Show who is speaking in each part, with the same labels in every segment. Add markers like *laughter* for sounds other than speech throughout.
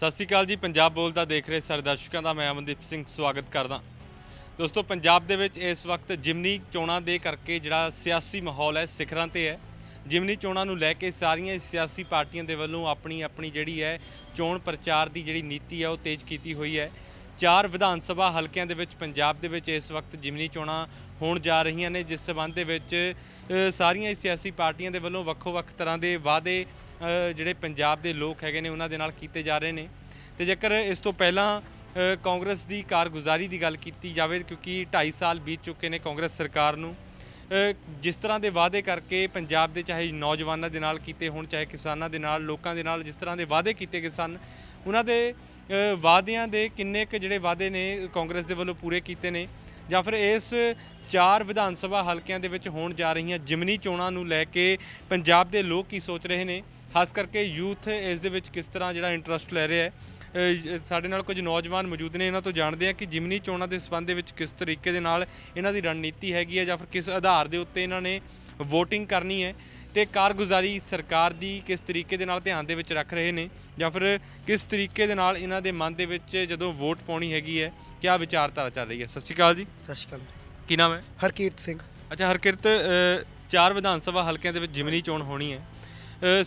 Speaker 1: ਸਤਿ ਸ਼੍ਰੀ ਅਕਾਲ ਜੀ ਪੰਜਾਬ ਬੋਲਦਾ ਦੇਖ ਰਹੇ ਸਾਰੇ ਦਰਸ਼ਕਾਂ ਦਾ ਮੈਂ ਅਮਨਦੀਪ ਸਿੰਘ ਸਵਾਗਤ ਕਰਦਾ ਦੋਸਤੋ ਪੰਜਾਬ ਦੇ ਵਿੱਚ ਇਸ ਵਕਤ ਜਿਮਨੀ ਚੋਣਾਂ ਦੇ ਕਰਕੇ ਜਿਹੜਾ ਸਿਆਸੀ ਮਾਹੌਲ ਹੈ ਸਿਖਰਾਂ ਤੇ ਹੈ ਜਿਮਨੀ ਚੋਣਾਂ ਨੂੰ ਲੈ ਕੇ ਸਾਰੀਆਂ ਸਿਆਸੀ ਪਾਰਟੀਆਂ ਦੇ ਵੱਲੋਂ ਆਪਣੀ ਆਪਣੀ ਜਿਹੜੀ ਹੈ ਚੋਣ ਪ੍ਰਚਾਰ ਦੀ ਜਿਹੜੀ ਨੀਤੀ ਹੈ ਉਹ ਤੇਜ਼ ਕੀਤੀ ਹੋਈ ਹੈ ਚਾਰ ਵਿਧਾਨ ਸਭਾ ਹਲਕਿਆਂ ਦੇ ਵਿੱਚ ਪੰਜਾਬ ਦੇ ਵਿੱਚ ਇਸ ਵਕਤ ਜਿਮਨੀ ਚੋਣਾਂ ਹੋਣ ਜਾ ਰਹੀਆਂ ਨੇ ਜਿਸ ਸਬੰਧ ਦੇ ਵਿੱਚ ਸਾਰੀਆਂ ਸਿਆਸੀ ਪਾਰਟੀਆਂ ਦੇ ਵੱਲੋਂ ਵੱਖੋ ਵੱਖ ਤਰ੍ਹਾਂ ਦੇ ਵਾਅਦੇ ਜਿਹੜੇ ਪੰਜਾਬ ਦੇ ਲੋਕ ਹੈਗੇ ਨੇ ਉਹਨਾਂ ਦੇ ਨਾਲ ਕੀਤੇ ਜਾ ਰਹੇ ਨੇ ਤੇ ਜੇਕਰ ਇਸ ਤੋਂ ਪਹਿਲਾਂ ਕਾਂਗਰਸ ਦੀ ਕਾਰਗੁਜ਼ਾਰੀ ਦੀ ਗੱਲ ਕੀਤੀ ਜਾਵੇ ਕਿਉਂਕਿ 2.5 ਸਾਲ ਬੀਤ ਚੁੱਕੇ ਨੇ ਕਾਂਗਰਸ ਸਰਕਾਰ ਨੂੰ ਜਿਸ ਤਰ੍ਹਾਂ ਦੇ ਵਾਅਦੇ ਕਰਕੇ ਪੰਜਾਬ ਦੇ ਚਾਹੇ ਨੌਜਵਾਨਾਂ ਦੇ ਨਾਲ ਕੀਤੇ ਹੋਣ ਚਾਹੇ ਕਿਸਾਨਾਂ ਦੇ ਨਾਲ ਲੋਕਾਂ ਦੇ ਨਾਲ ਜਿਸ ਤਰ੍ਹਾਂ ਦੇ ਵਾਅਦੇ ਕੀਤੇ ਗਏ ਸਨ ਉਹਨਾਂ ਦੇ ਵਾਅਦਿਆਂ ਦੇ ਕਿੰਨੇ ਕੁ ਜਿਹੜੇ ਵਾਅਦੇ ਨੇ ਕਾਂਗਰਸ ਦੇ ਵੱਲੋਂ ਪੂਰੇ ਕੀਤੇ ਨੇ ਜਾਂ ਫਿਰ ਇਸ ਚਾਰ ਵਿਧਾਨ ਸਭਾ ਹਲਕਿਆਂ ਦੇ ਵਿੱਚ ਹੋਣ ਜਾ ਰਹੀਆਂ ਜਿਮਨੀ ਚੋਣਾਂ ਨੂੰ ਲੈ ਕੇ ਪੰਜਾਬ ਦੇ ਲੋਕ ਕੀ ਸੋਚ ਰਹੇ ਨੇ ਖਾਸ ਕਰਕੇ ਯੂਥ ਇਸ ਦੇ ਵਿੱਚ ਕਿਸ ਤਰ੍ਹਾਂ ਜਿਹੜਾ ਇੰਟਰਸਟ ਲੈ ਰਿਹਾ ਹੈ ਸਾਡੇ ਨਾਲ ਕੁਝ ਨੌਜਵਾਨ ਮੌਜੂਦ ਨੇ ਇਹਨਾਂ ਤੋਂ ਜਾਣਦੇ ਆ ਕਿ ਜਿਮਨੀ ਚੋਣਾਂ ਦੇ ਸਬੰਧ ਦੇ ਵਿੱਚ ਕਿਸ ਤਰੀਕੇ ਦੇ ਨਾਲ ਇਹਨਾਂ ਦੀ ਰਣਨੀਤੀ ਹੈਗੀ ਹੈ ਜਾਂ ਫਿਰ ਕਿਸ ਆਧਾਰ ਦੇ ਉੱਤੇ ਇਹਨਾਂ ਨੇ ਵੋਟਿੰਗ ਕਰਨੀ ਹੈ ਤੇ ਕਾਰਗੁਜ਼ਾਰੀ ਸਰਕਾਰ ਦੀ ਕਿਸ ਤਰੀਕੇ ਦੇ ਨਾਲ ਧਿਆਨ ਦੇ ਵਿੱਚ ਰੱਖ ਰਹੇ ਨੇ ਜਾਂ ਫਿਰ ਕਿਸ ਤਰੀਕੇ ਦੇ ਨਾਲ ਇਹਨਾਂ ਦੇ ਮਨ ਦੇ ਵਿੱਚ ਜਦੋਂ ਵੋਟ ਪਾਉਣੀ ਹੈਗੀ ਹੈ ਕੀ ਵਿਚਾਰਧਾਰਾ ਚੱਲ ਰਹੀ ਹੈ ਸਤਿ ਸ਼੍ਰੀ ਅਕਾਲ ਜੀ ਸਤਿ ਸ਼੍ਰੀ ਅਕਾਲ ਕੀ ਨਾਮ ਹੈ ਹਰਕੀਰਤ ਸਿੰਘ ਅੱਛਾ ਹਰਕੀਰਤ ਚਾਰ ਵਿਧਾਨ ਸਭਾ ਹਲਕਿਆਂ ਦੇ ਵਿੱਚ ਜਿਮਨੀ ਚੋਣ ਹੋਣੀ ਹੈ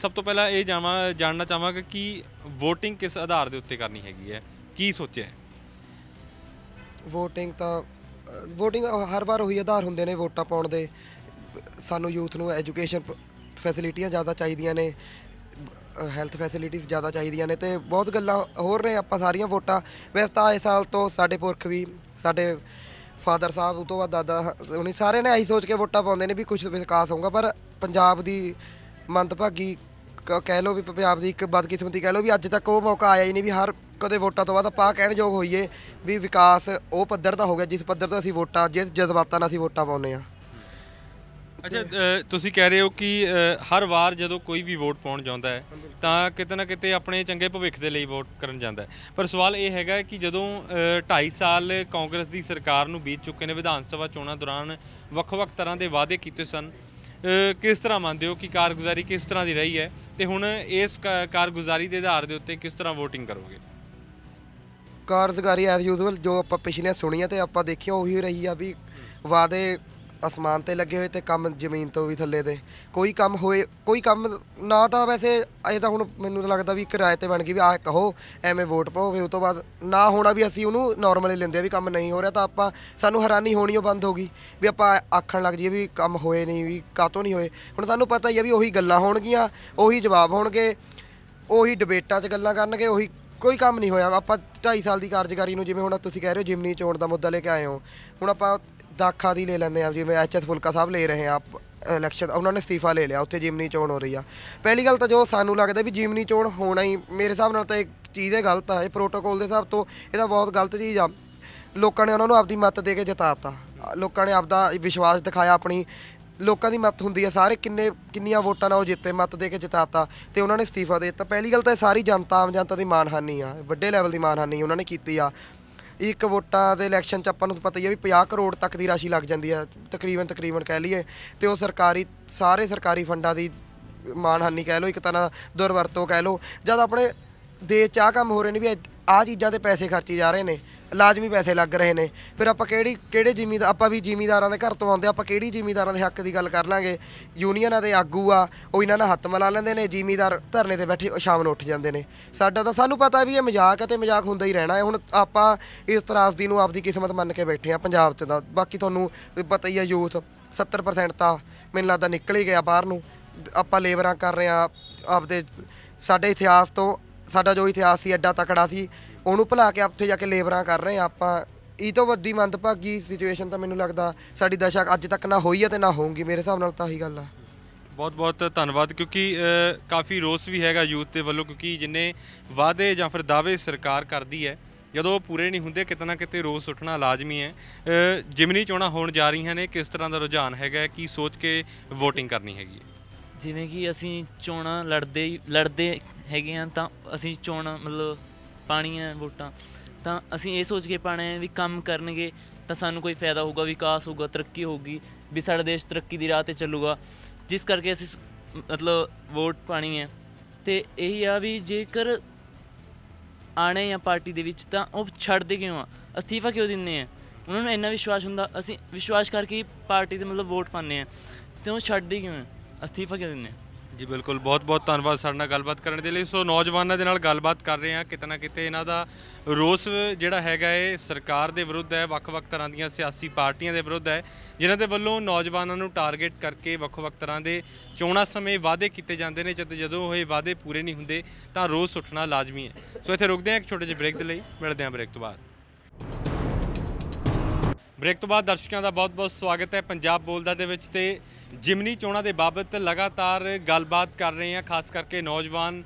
Speaker 1: ਸਭ ਤੋਂ ਪਹਿਲਾਂ ਇਹ ਜਾਣਾ ਜਾਣਨਾ ਚਾਹਾਂਗਾ ਕਿ VOTING ਕਿਸ ਆਧਾਰ ਦੇ ਉੱਤੇ ਕਰਨੀ ਹੈਗੀ ਹੈ ਕੀ ਸੋਚਿਆ ਹੈ
Speaker 2: VOTING ਤਾਂ VOTING ਹਰ ਵਾਰ ਉਹੀ ਆਧਾਰ ਹੁੰਦੇ ਨੇ ਵੋਟਾਂ ਪਾਉਣ ਦੇ ਸਾਨੂੰ ਯੂਥ ਨੂੰ ਐਜੂਕੇਸ਼ਨ ਫੈਸਿਲਿਟੀਆਂ ਜ਼ਿਆਦਾ ਚਾਹੀਦੀਆਂ ਨੇ ਹੈਲਥ ਫੈਸਿਲਿਟੀਆਂ ਜ਼ਿਆਦਾ ਚਾਹੀਦੀਆਂ ਨੇ ਤੇ ਬਹੁਤ ਗੱਲਾਂ ਹੋਰ ਨੇ ਆਪਾਂ ਸਾਰੀਆਂ ਵੋਟਾਂ ਵੈਸੇ ਤਾਂ ਇਸ ਸਾਲ ਤੋਂ ਸਾਡੇ ਪੁਰਖ ਵੀ ਸਾਡੇ ਫਾਦਰ ਸਾਹਿਬ ਉਤੋਂ ਬਾਅਦ ਦਾਦਾ ਉਹਨੇ ਸਾਰੇ ਨੇ ਆਹੀ ਸੋਚ ਕੇ ਵੋਟਾਂ ਪਾਉਂਦੇ ਨੇ ਵੀ ਕੁਝ ਵਿਕਾਸ ਹੋਊਗਾ ਪਰ ਪੰਜਾਬ ਦੀ ਮੰਦਭਾਗੀ ਕਹਿ ਲਓ ਵੀ ਪੰਜਾਬ ਦੀ ਇੱਕ ਬਦਕਿਸਮਤੀ ਕਹਿ ਲਓ ਵੀ ਅੱਜ ਤੱਕ ਉਹ ਮੌਕਾ ਆਇਆ ਹੀ ਨਹੀਂ ਵੀ ਹਰ ਕਦੇ ਵੋਟਾਂ ਤੋਂ ਬਾਅਦ ਆਪਾਂ ਕਹਿਣ ਯੋਗ ਹੋਈਏ ਵੀ ਵਿਕਾਸ ਉਹ ਪੱਧਰ ਦਾ ਹੋ ਗਿਆ ਜਿਸ ਪੱਧਰ ਤੋਂ ਅਸੀਂ ਵੋਟਾਂ ਜਿਸ ਜਜ਼ਬਾਤਾਂ ਨਾਲ ਅਸੀਂ ਵੋਟਾਂ ਪਾਉਂਦੇ ਆ
Speaker 1: ਅੱਛਾ ਤੁਸੀਂ ਕਹਿ ਰਹੇ ਹੋ ਕਿ ਹਰ ਵਾਰ ਜਦੋਂ ਕੋਈ ਵੀ ਵੋਟ ਪਾਉਣ ਜਾਂਦਾ ਹੈ ਤਾਂ ਕਿਤੇ ਨਾ ਕਿਤੇ ਆਪਣੇ ਚੰਗੇ ਭਵਿੱਖ ਦੇ ਲਈ ਵੋਟ ਕਰਨ ਜਾਂਦਾ ਪਰ ਸਵਾਲ ਇਹ ਹੈਗਾ ਕਿ ਜਦੋਂ 2.5 ਸਾਲ ਕਾਂਗਰਸ ਦੀ ਸਰਕਾਰ ਨੂੰ ਬੀਤ ਚੁੱਕੇ ਨੇ ਵਿਧਾਨ ਸਭਾ ਚੋਣਾਂ ਦੌਰਾਨ ਵੱਖ-ਵੱਖ ਤਰ੍ਹਾਂ ਦੇ ਵਾਅਦੇ ਕੀਤੇ ਸਨ ਕਿਸ ਤਰ੍ਹਾਂ ਮੰਨਦੇ ਹੋ ਕਿ ਕਾਰਗੁਜ਼ਾਰੀ ਕਿਸ ਤਰ੍ਹਾਂ ਦੀ ਰਹੀ ਹੈ ਤੇ ਹੁਣ ਇਸ ਕਾਰਗੁਜ਼ਾਰੀ ਦੇ ਆਧਾਰ ਦੇ ਉੱਤੇ ਕਿਸ ਤਰ੍ਹਾਂ ਵੋਟਿੰਗ ਕਰੋਗੇ
Speaker 2: ਕਾਰਗੁਜ਼ਾਰੀ ਐਸ ਯੂਜ਼ੂਅਲ ਜੋ ਆਪਾਂ ਪਿਛਲੇ ਸੁਣੀਆਂ ਤੇ ਆਪਾਂ ਦੇਖਿਆ ਉਹੀ ਰਹੀ ਆ ਵੀ ਵਾਦੇ ਅਸਮਾਨ ਤੇ ਲੱਗੇ ਹੋਏ ਤੇ ਕੰਮ ਜ਼ਮੀਨ ਤੋਂ ਵੀ ਥੱਲੇ ਤੇ ਕੋਈ ਕੰਮ ਹੋਏ ਕੋਈ ਕੰਮ ਨਾ ਤਾਂ ਵੈਸੇ ਅਜੇ ਤਾਂ ਹੁਣ ਮੈਨੂੰ ਤਾਂ ਲੱਗਦਾ ਵੀ ਕਿਰਾਏ ਤੇ ਬਣ ਗਈ ਵੀ ਆ ਕਹੋ ਐਵੇਂ ਵੋਟ ਪਾਓ ਵੀ ਉਸ ਤੋਂ ਬਾਅਦ ਨਾ ਹੋਣਾ ਵੀ ਅਸੀਂ ਉਹਨੂੰ ਨਾਰਮਲੀ ਲੈਂਦੇ ਆ ਵੀ ਕੰਮ ਨਹੀਂ ਹੋ ਰਿਹਾ ਤਾਂ ਆਪਾਂ ਸਾਨੂੰ ਹੈਰਾਨੀ ਹੋਣੀ ਉਹ ਬੰਦ ਹੋ ਗਈ ਵੀ ਆਪਾਂ ਆਖਣ ਲੱਗ ਜਾਈਏ ਵੀ ਕੰਮ ਹੋਏ ਨਹੀਂ ਵੀ ਕਾਤੋਂ ਨਹੀਂ ਹੋਏ ਹੁਣ ਸਾਨੂੰ ਪਤਾ ਹੀ ਆ ਵੀ ਉਹੀ ਗੱਲਾਂ ਹੋਣਗੀਆਂ ਉਹੀ ਜਵਾਬ ਹੋਣਗੇ ਉਹੀ ਡਿਬੇਟਾਂ 'ਚ ਗੱਲਾਂ ਕਰਨਗੇ ਉਹੀ ਕੋਈ ਕੰਮ ਨਹੀਂ ਹੋਇਆ ਆਪਾਂ 2.5 ਸਾਲ ਦੀ ਕਾਰਜਕਾਰੀ ਨੂੰ ਜਿਵੇਂ ਹੁਣ ਤੁਸੀਂ ਕਹਿ ਰਹੇ ਹੋ ਜਿਮਨੀ ਚੋਣ ਦਾ ਮੁੱਦਾ ਲੈ ਕੇ ਆਏ ਹੋ ਹੁਣ ਆਪਾਂ ਦਾਖਾ ਦੀ ਲੈ ਲੈਂਦੇ ਆ ਜਿਵੇਂ ਐਚਐਸ ਫੁਲਕਾ ਸਾਹਿਬ ਲੈ ਰਹੇ ਆ ਇਲੈਕਸ਼ਨ ਉਹਨਾਂ ਨੇ ਅਸਤੀਫਾ ਲੈ ਲਿਆ ਉੱਥੇ ਜਿਮਨੀ ਚੋਣ ਹੋ ਰਹੀ ਆ ਪਹਿਲੀ ਗੱਲ ਤਾਂ ਜੋ ਸਾਨੂੰ ਲੱਗਦਾ ਵੀ ਜਿਮਨੀ ਚੋਣ ਹੋਣਾ ਹੀ ਮੇਰੇ ਹਿਸਾਬ ਨਾਲ ਤਾਂ ਇਹ ਚੀਜ਼ ਹੈ ਗਲਤ ਆ ਇਹ ਪ੍ਰੋਟੋਕੋਲ ਦੇ ਹਿਸਾਬ ਤੋਂ ਇਹਦਾ ਬਹੁਤ ਗਲਤ ਚੀਜ਼ ਆ ਲੋਕਾਂ ਨੇ ਉਹਨਾਂ ਨੂੰ ਆਪਦੀ ਮੱਤ ਦੇ ਕੇ ਜਿਤਾਤਾ ਲੋਕਾਂ ਨੇ ਆਪਦਾ ਵਿਸ਼ਵਾਸ ਦਿਖਾਇਆ ਆਪਣੀ ਲੋਕਾਂ ਦੀ ਮੱਤ ਹੁੰਦੀ ਆ ਸਾਰੇ ਕਿੰਨੇ ਕਿੰਨੀਆਂ ਵੋਟਾਂ ਨਾਲ ਉਹ ਜਿੱਤੇ ਮੱਤ ਦੇ ਕੇ ਜਿਤਾਤਾ ਤੇ ਉਹਨਾਂ ਨੇ ਅਸਤੀਫਾ ਦੇ ਦਿੱਤਾ ਪਹਿਲੀ ਗੱਲ ਤਾਂ ਇਹ ਸਾਰੀ ਜਨਤਾ ਆਮ ਜਨਤਾ ਦੀ ਮਾਨਹਾਨੀ ਆ ਵੱਡੇ ਲੈਵਲ ਦੀ ਮਾਨਹਾਨੀ ਉਹਨਾਂ ਨੇ ਕੀਤੀ ਆ ਇੱਕ ਵੋਟਾਂ ਦੇ ਇਲੈਕਸ਼ਨ 'ਚ ਆਪਾਂ ਨੂੰ ਪਤਾ ਹੀ ਹੈ ਵੀ 50 ਕਰੋੜ ਤੱਕ ਦੀ ਰਾਸ਼ੀ ਲੱਗ ਜਾਂਦੀ ਹੈ ਤਕਰੀਬਨ ਤਕਰੀਬਨ ਕਹਿ ਲਈਏ ਤੇ ਉਹ ਸਰਕਾਰੀ ਸਾਰੇ ਸਰਕਾਰੀ ਫੰਡਾਂ ਦੀ ਮਾਨਹਾਨੀ ਕਹਿ ਲਓ ਇੱਕ ਤਰ੍ਹਾਂ ਦੁਰਵਰਤੋਂ ਕਹਿ ਲਓ ਜਦ ਆਪਣੇ ਦੇ ਚਾਹ ਕੰਮ ਹੋ ਰਹੇ ਨੇ ਵੀ ਆ ਚੀਜ਼ਾਂ ਤੇ ਪੈਸੇ ਖਰਚੇ ਜਾ ਰਹੇ ਨੇ ਲਾਜ਼ਮੀ ਪੈਸੇ ਲੱਗ ਰਹੇ ਨੇ ਫਿਰ ਆਪਾਂ ਕਿਹੜੀ ਕਿਹੜੇ ਜ਼ਿਮੀਂਦਾਰ ਆਪਾਂ ਵੀ ਜ਼ਿਮੀਂਦਾਰਾਂ ਦੇ ਘਰ ਤੋਂ ਆਉਂਦੇ ਆਪਾਂ ਕਿਹੜੀ ਜ਼ਿਮੀਂਦਾਰਾਂ ਦੇ ਹੱਕ ਦੀ ਗੱਲ ਕਰ ਲਾਂਗੇ ਯੂਨੀਅਨਾਂ ਦੇ ਆਗੂ ਆ ਉਹ ਇਹਨਾਂ ਨਾਲ ਹੱਥ ਮਿਲਾ ਲੈਂਦੇ ਨੇ ਜ਼ਿਮੀਂਦਾਰ ਧਰਨੇ ਤੇ ਬੈਠੇ ਸ਼ਾਮ ਨੂੰ ਉੱਠ ਜਾਂਦੇ ਨੇ ਸਾਡਾ ਤਾਂ ਸਾਨੂੰ ਪਤਾ ਵੀ ਇਹ ਮਜ਼ਾਕ ਹੈ ਤੇ ਮਜ਼ਾਕ ਹੁੰਦਾ ਹੀ ਰਹਿਣਾ ਹੈ ਹੁਣ ਆਪਾਂ ਇਸ ਤਰਾਸਦੀ ਨੂੰ ਆਪਦੀ ਕਿਸਮਤ ਮੰਨ ਕੇ ਬੈਠੇ ਆ ਪੰਜਾਬ 'ਚ ਤਾਂ ਬਾਕੀ ਤੁਹਾਨੂੰ ਪਤਾ ਹੀ ਆ ਯੂਥ 70% ਤਾਂ ਮੈਨੂੰ ਲੱਗਦਾ ਨਿਕਲ ਹੀ ਗਿਆ ਬਾਹਰ ਨੂੰ ਆਪਾਂ ਲੇਬਰਾਂ ਕਰ ਰਹੇ ਆ ਆਪਦੇ ਸਾਡੇ ਇਤਿਹਾਸ ਤੋਂ ਸਾਡਾ ਜੋ ਇਤਿਹਾਸ ਸੀ ਐਡਾ ਤਕੜਾ ਸੀ ਉਹਨੂੰ ਭੁਲਾ ਕੇ ਉੱਥੇ ਜਾ ਕੇ ਲੇਬਰਾਂ ਕਰ ਰਹੇ ਆ ਆਪਾਂ ਇਹ ਤੋਂ ਵੱਡੀ ਮੰਦਭਾਗੀ ਸਿਚੁਏਸ਼ਨ ਤਾਂ ਮੈਨੂੰ ਲੱਗਦਾ ਸਾਡੀ ਦਸ਼ਾ ਅੱਜ ਤੱਕ ਨਾ ਹੋਈ ਆ ਤੇ ਨਾ ਹੋਊਗੀ ਮੇਰੇ ਹਿਸਾਬ ਨਾਲ ਤਾਂ ਇਹੀ ਗੱਲ ਆ
Speaker 1: ਬਹੁਤ ਬਹੁਤ ਧੰਨਵਾਦ ਕਿਉਂਕਿ ਕਾਫੀ ਰੋਸ ਵੀ ਹੈਗਾ ਯੂਥ ਦੇ ਵੱਲੋਂ ਕਿਉਂਕਿ ਜਿੰਨੇ ਵਾਅਦੇ ਜਾਂ ਫਿਰ ਦਾਅਵੇ ਸਰਕਾਰ ਕਰਦੀ ਹੈ ਜਦੋਂ ਉਹ ਪੂਰੇ ਨਹੀਂ ਹੁੰਦੇ ਕਿਤਨਾ ਕਿਤੇ ਰੋਸ ਉੱਠਣਾ ਲਾਜ਼ਮੀ ਹੈ ਜਿਮਨੀ ਚੋਣਾ ਹੋਣ ਜਾ ਰਹੀਆਂ ਨੇ ਕਿਸ ਤਰ੍ਹਾਂ ਦਾ ਰੁਝਾਨ ਹੈਗਾ ਕੀ ਸੋਚ ਕੇ VOTING ਕਰਨੀ ਹੈਗੀ
Speaker 3: ਜਿਵੇਂ ਕਿ ਅਸੀਂ ਚੋਣਾਂ ਲੜਦੇ ਲੜਦੇ ਹੈਗੇ ਆ ਤਾਂ ਅਸੀਂ ਚੋਣ ਮਤਲਬ ਪਾਣੀਆਂ ਵੋਟਾਂ ਤਾਂ ਅਸੀਂ ਇਹ ਸੋਚ ਕੇ ਪਾਣਾ ਹੈ ਵੀ ਕੰਮ ਕਰਨਗੇ ਤਾਂ ਸਾਨੂੰ ਕੋਈ ਫਾਇਦਾ ਹੋਊਗਾ ਵਿਕਾਸ ਹੋਊਗਾ ਤਰੱਕੀ ਹੋਊਗੀ ਵੀ ਸਾਡਾ ਦੇਸ਼ ਤਰੱਕੀ ਦੀ ਰਾਹ ਤੇ ਚੱਲੂਗਾ ਜਿਸ ਕਰਕੇ ਅਸੀਂ ਮਤਲਬ ਵੋਟ ਪਾਣੀ ਹੈ ਤੇ ਇਹੀ ਆ ਵੀ ਜੇਕਰ ਆਣੇ ਆ ਪਾਰਟੀ ਦੇ ਵਿੱਚ ਤਾਂ ਉਹ ਛੱਡਦੇ ਕਿਉਂ ਆ ਅਸਤੀਫਾ ਕਿਉਂ ਦਿੰਨੇ ਆ ਉਹਨਾਂ ਨੂੰ ਇੰਨਾ ਵਿਸ਼ਵਾਸ ਹੁੰਦਾ ਅਸੀਂ ਵਿਸ਼ਵਾਸ ਕਰਕੇ ਪਾਰਟੀ ਤੇ ਮਤਲਬ ਵੋਟ ਪਾਉਂਦੇ ਆ ਤੇ ਉਹ ਛੱਡਦੇ ਕਿਉਂ ਆ ਅਸਤੀਫਾ ਕਿਉਂ ਦਿੰਨੇ ਆ ਜੀ ਬਿਲਕੁਲ ਬਹੁਤ ਬਹੁਤ ਧੰਨਵਾਦ ਸਾਡੇ ਨਾਲ ਗੱਲਬਾਤ
Speaker 1: ਕਰਨ ਦੇ ਲਈ ਸੋ ਨੌਜਵਾਨਾਂ ਦੇ ਨਾਲ ਗੱਲਬਾਤ ਕਰ ਰਹੇ ਹਾਂ ਕਿਤਨਾ ਕਿਤੇ ਇਹਨਾਂ ਦਾ ਰੋਸ ਜਿਹੜਾ ਹੈਗਾ ਏ ਸਰਕਾਰ ਦੇ ਵਿਰੁੱਧ ਹੈ ਵੱਖ-ਵੱਖ ਤਰ੍ਹਾਂ ਦੀਆਂ ਸਿਆਸੀ ਪਾਰਟੀਆਂ ਦੇ ਵਿਰੁੱਧ ਹੈ ਜਿਨ੍ਹਾਂ ਦੇ ਵੱਲੋਂ ਨੌਜਵਾਨਾਂ ਨੂੰ ਟਾਰਗੇਟ ਕਰਕੇ ਵੱਖ-ਵੱਖ ਤਰ੍ਹਾਂ ਦੇ ਚੋਣਾਂ ਸਮੇਂ ਵਾਅਦੇ ਕੀਤੇ ਜਾਂਦੇ ਨੇ ਜਦੋਂ ਜਦੋਂ ਉਹ ਵਾਅਦੇ ਪੂਰੇ ਨਹੀਂ ਹੁੰਦੇ ਤਾਂ ਰੋਸ ਉੱਠਣਾ ਲਾਜ਼ਮੀ ਹੈ ਸੋ ਇੱਥੇ ਰੁਕਦੇ ਹਾਂ ਇੱਕ ਛੋਟੇ ਜਿਹੇ ਬ੍ਰੇਕ ਦੇ ਲਈ ਮਿਲਦੇ ਹਾਂ ਬ੍ਰੇਕ ਤੋਂ ਬਾਅਦ ਬ੍ਰੇਕ ਤੋਂ ਬਾਅਦ ਦਰਸ਼ਕਾਂ ਦਾ ਬਹੁਤ-ਬਹੁਤ ਸਵਾਗਤ ਹੈ ਪੰਜਾਬ ਬੋਲਦਾ ਦੇ ਵਿੱਚ ਤੇ ਜਿਮਨੀ ਚੋਣਾਂ ਦੇ ਬਾਬਤ ਲਗਾਤਾਰ ਗੱਲਬਾਤ ਕਰ ਰਹੇ ਹਾਂ ਖਾਸ ਕਰਕੇ ਨੌਜਵਾਨ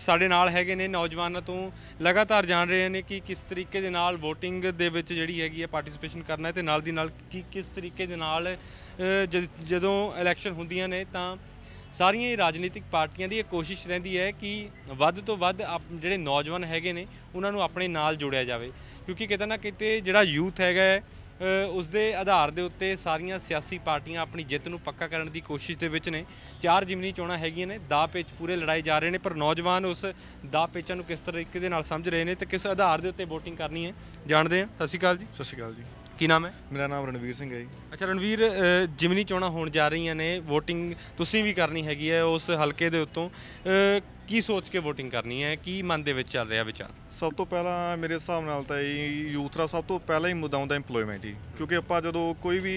Speaker 1: ਸਾਡੇ ਨਾਲ ਹੈਗੇ ਨੇ ਨੌਜਵਾਨਾਂ ਤੋਂ ਲਗਾਤਾਰ ਜਾਣ ਰਹੇ ਨੇ ਕਿ ਕਿਸ ਤਰੀਕੇ ਦੇ ਨਾਲ VOTING ਦੇ ਵਿੱਚ ਜਿਹੜੀ ਹੈਗੀ ਹੈ ਪਾਰਟਿਸਿਪੇਸ਼ਨ ਕਰਨਾ ਹੈ ਤੇ ਨਾਲ ਦੀ ਨਾਲ ਕੀ ਕਿਸ ਤਰੀਕੇ ਦੇ ਨਾਲ ਜਦੋਂ ਇਲੈਕਸ਼ਨ ਹੁੰਦੀਆਂ ਨੇ ਤਾਂ ਸਾਰੀਆਂ ਹੀ ਰਾਜਨੀਤਿਕ ਪਾਰਟੀਆਂ ਦੀ ਇਹ ਕੋਸ਼ਿਸ਼ ਰਹਿੰਦੀ ਹੈ ਕਿ ਵੱਧ ਤੋਂ ਵੱਧ ਜਿਹੜੇ ਨੌਜਵਾਨ ਹੈਗੇ ਨੇ ਉਹਨਾਂ ਨੂੰ ਆਪਣੇ ਨਾਲ ਜੋੜਿਆ ਜਾਵੇ ਕਿਉਂਕਿ ਕਿਤੇ ਨਾ ਕਿਤੇ ਜਿਹੜਾ ਯੂਥ ਹੈਗਾ ਉਸ ਦੇ ਆਧਾਰ ਦੇ ਉੱਤੇ ਸਾਰੀਆਂ ਸਿਆਸੀ ਪਾਰਟੀਆਂ ਆਪਣੀ ਜਿੱਤ ਨੂੰ ਪੱਕਾ ਕਰਨ ਦੀ ਕੋਸ਼ਿਸ਼ ਦੇ ਵਿੱਚ ਨੇ ਚਾਰ ਜਿਮਨੀ ਚੋਣਾਂ ਹੈਗੀਆਂ ਨੇ ਦਾਪੇਚ ਪੂਰੇ ਲੜਾਈ ਜਾ ਰਹੇ ਨੇ ਪਰ ਨੌਜਵਾਨ ਉਸ ਦਾਪੇਚਾਂ ਨੂੰ ਕਿਸ ਤਰੀਕੇ ਦੇ ਨਾਲ ਸਮਝ ਰਹੇ ਨੇ ਤੇ ਕਿਸ ਆਧਾਰ ਦੇ ਉੱਤੇ VOTING ਕਰਨੀ ਹੈ ਜਾਣਦੇ ਆ ਸਤਿ ਸ਼੍ਰੀ ਅਕਾਲ ਜੀ ਸਤਿ ਸ਼੍ਰੀ ਅਕਾਲ ਜੀ ਕੀ ਨਾਮ ਹੈ ਮੇਰਾ ਨਾਮ ਰਣਵੀਰ ਸਿੰਘ ਹੈ ਜੀ ਅੱਛਾ ਰਣਵੀਰ ਜਿਮਨੀ ਚੋਣਾ ਹੋਣ ਜਾ ਰਹੀਆਂ ਨੇ VOTING ਤੁਸੀਂ ਵੀ ਕਰਨੀ ਹੈਗੀ ਹੈ ਉਸ ਹਲਕੇ ਦੇ ਉੱਤੋਂ ਕੀ ਸੋਚ ਕੇ VOTING ਕਰਨੀ ਹੈ ਕੀ ਮਨ ਦੇ ਵਿੱਚ ਚੱਲ ਰਿਹਾ ਵਿਚਾਰ
Speaker 4: ਸਭ ਤੋਂ ਪਹਿਲਾਂ ਮੇਰੇ ਹਿਸਾਬ ਨਾਲ ਤਾਂ ਇਹ ਯੂਥ ਦਾ ਸਭ ਤੋਂ ਪਹਿਲਾ ਹੀ ਮੁੱਦਾ ਹੁੰਦਾ EMPLOYMENT ਹੀ ਕਿਉਂਕਿ ਆਪਾਂ ਜਦੋਂ ਕੋਈ ਵੀ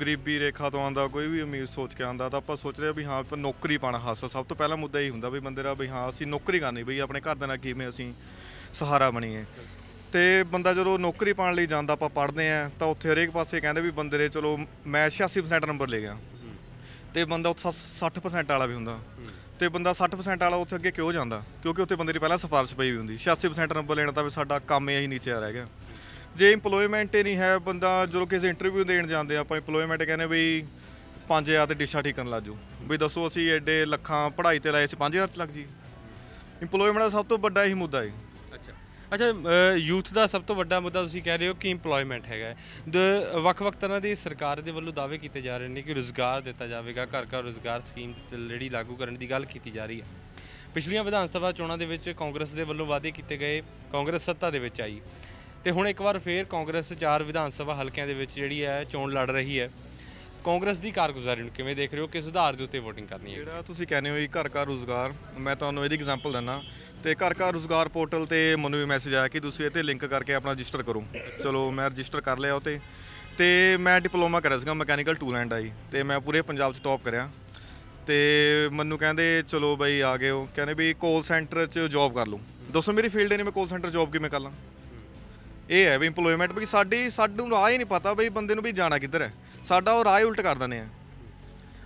Speaker 4: ਗਰੀਬੀ ਰੇਖਾ ਤੋਂ ਆਂਦਾ ਕੋਈ ਵੀ ਅਮੀਰ ਸੋਚ ਕੇ ਆਂਦਾ ਤਾਂ ਆਪਾਂ ਸੋਚ ਰਹੇ ਵੀ ਹਾਂ ਆਪਾਂ ਨੌਕਰੀ ਪਾਣਾ ਹਾਸਾ ਸਭ ਤੋਂ ਪਹਿਲਾ ਮੁੱਦਾ ਇਹ ਹੁੰਦਾ ਵੀ ਬੰਦੇ ਦਾ ਵੀ ਹਾਂ ਅਸੀਂ ਨੌਕਰੀ ਕਰਨੀ ਬਈ ਆਪਣੇ ਘਰ ਦੇ ਨਾਲ ਕਿਵੇਂ ਅਸੀਂ ਸਹਾਰਾ ਬਣੀਏ ਤੇ ਬੰਦਾ ਜਦੋਂ ਨੌਕਰੀ ਪਾਣ ਲਈ ਜਾਂਦਾ ਆਪਾਂ ਪੜਦੇ ਆ ਤਾਂ ਉੱਥੇ ਹਰੇਕ ਪਾਸੇ ਕਹਿੰਦੇ ਵੀ ਬੰਦੇ ਦੇ ਚਲੋ ਮੈਂ 86% ਨੰਬਰ ਲੈ ਗਿਆ ਤੇ ਬੰਦਾ ਉੱਥੇ 60% ਵਾਲਾ ਵੀ ਹੁੰਦਾ ਤੇ ਬੰਦਾ 60% ਵਾਲਾ ਉੱਥੇ ਅੱਗੇ ਕਿਉਂ ਜਾਂਦਾ ਕਿਉਂਕਿ ਉੱਥੇ ਬੰਦੇ ਦੀ ਪਹਿਲਾਂ ਸਿਫਾਰਿਸ਼ ਪਈ ਵੀ ਹੁੰਦੀ 86% ਨੰਬਰ ਲੈਣਾ ਤਾਂ ਵੀ ਸਾਡਾ ਕੰਮ ਹੀ ਨੀਚੇ ਆ ਰਹਿ ਗਿਆ ਜੇ ਇੰਪਲੋਇਮੈਂਟ ਹੀ ਨਹੀਂ ਹੈ ਬੰਦਾ ਜਦੋਂ ਕਿਸੇ ਇੰਟਰਵਿਊ ਦੇਣ ਜਾਂਦੇ ਆਪਾਂ ਇੰਪਲੋਇਮੈਂਟ ਕਹਿੰਦੇ ਬਈ 5000 ਤੇ ਡਿਸ਼ਾ ਠੀਕਣ ਲਾਜੂ ਬਈ ਦੱਸੋ ਅਸੀਂ ਐਡੇ ਲੱਖਾਂ ਪੜ੍ਹਾਈ ਤੇ ਲਾਏ ਸੀ 5000 ਚ ਲੱਗ ਜੀ
Speaker 1: ਇੰਪਲੋਇਮੈਂਟ ਦਾ ਸਭ ਤੋਂ ਵੱਡਾ ਇਹ ਮੁੱਦਾ ਹੈ ਅੱਛਾ ਯੂਥ ਦਾ ਸਭ ਤੋਂ ਵੱਡਾ ਮੁੱਦਾ ਤੁਸੀਂ ਕਹਿ ਰਹੇ ਹੋ ਕਿ EMPLOYMENT ਹੈਗਾ ਹੈ ਵੱਖ-ਵੱਖ ਤਰ੍ਹਾਂ ਦੀ ਸਰਕਾਰ ਦੇ ਵੱਲੋਂ ਦਾਅਵੇ ਕੀਤੇ ਜਾ ਰਹੇ ਨੇ ਕਿ ਰੋਜ਼ਗਾਰ ਦਿੱਤਾ ਜਾਵੇਗਾ ਘਰ-ਘਰ ਰੋਜ਼ਗਾਰ ਸਕੀਮ ਜਿਹੜੀ ਲਾਗੂ ਕਰਨ ਦੀ ਗੱਲ ਕੀਤੀ ਜਾ ਰਹੀ ਹੈ ਪਿਛਲੀਆਂ ਵਿਧਾਨ ਸਭਾ ਚੋਣਾਂ ਦੇ ਵਿੱਚ ਕਾਂਗਰਸ ਦੇ ਵੱਲੋਂ ਵਾਅਦੇ ਕੀਤੇ ਗਏ ਕਾਂਗਰਸ ਸੱਤਾ ਦੇ ਵਿੱਚ ਆਈ ਤੇ ਹੁਣ ਇੱਕ ਵਾਰ ਫੇਰ ਕਾਂਗਰਸ ਚਾਰ ਵਿਧਾਨ ਸਭਾ ਹਲਕਿਆਂ ਦੇ ਵਿੱਚ ਜਿਹੜੀ ਹੈ ਚੋਣ ਲੜ ਰਹੀ ਹੈ ਕਾਂਗਰਸ ਦੀ ਕਾਰਗੁਜ਼ਾਰੀ ਨੂੰ ਕਿਵੇਂ ਦੇਖ ਰਹੇ ਹੋ ਕਿਸ ਆਧਾਰ ਦੇ ਉੱਤੇ VOTING ਕਰਨੀ ਹੈ
Speaker 4: ਜਿਹੜਾ ਤੁਸੀਂ ਕਹਿੰਦੇ ਹੋ ਇਹ ਘਰ ਘਰ ਰੋਜ਼ਗਾਰ ਮੈਂ ਤੁਹਾਨੂੰ ਇਹਦੀ ਐਗਜ਼ਾਮਪਲ ਦਿੰਨਾ ਤੇ ਘਰ ਘਰ ਰੋਜ਼ਗਾਰ ਪੋਰਟਲ ਤੇ ਮੈਨੂੰ ਵੀ ਮੈਸੇਜ ਆਇਆ ਕਿ ਤੁਸੀਂ ਇਹ ਤੇ ਲਿੰਕ ਕਰਕੇ ਆਪਣਾ ਰਜਿਸਟਰ ਕਰੋ ਚਲੋ ਮੈਂ ਰਜਿਸਟਰ ਕਰ ਲਿਆ ਉਹਤੇ ਤੇ ਮੈਂ ਡਿਪਲੋਮਾ ਕਰਿਆ ਸੀਗਾ ਮੈਕੈਨੀਕਲ ਟੂਲ ਐਂਡ ਆਈ ਤੇ ਮੈਂ ਪੂਰੇ ਪੰਜਾਬ 'ਚ ਟੌਪ ਕਰਿਆ ਤੇ ਮੈਨੂੰ ਕਹਿੰਦੇ ਚਲੋ ਬਈ ਆ ਗਏ ਹੋ ਕਹਿੰਦੇ ਵੀ ਕਾਲ ਸੈਂਟਰ 'ਚ ਜੌਬ ਕਰ ਲਓ ਦੱਸੋ ਮੇਰੀ ਫੀਲਡ ਨਹੀਂ ਮੈਂ ਕਾਲ ਸੈਂਟਰ ਜੌਬ ਕਿਵੇਂ ਕਰ ਲਾਂ ਇਹ ਹੈ ਵੀ ਇੰਪਲੋਇਮੈਂਟ ਵੀ ਸਾਡੀ ਨੂੰ ਆ ਹੀ ਨਹੀਂ ਪਤਾ ਬਈ ਬੰਦੇ ਨੂੰ ਵੀ ਜਾਣਾ ਕਿੱਧਰ ਹੈ ਸਾਡਾ ਉਹ ਰਾਹ ਉਲਟ ਕਰ ਦਿੰਦੇ ਆ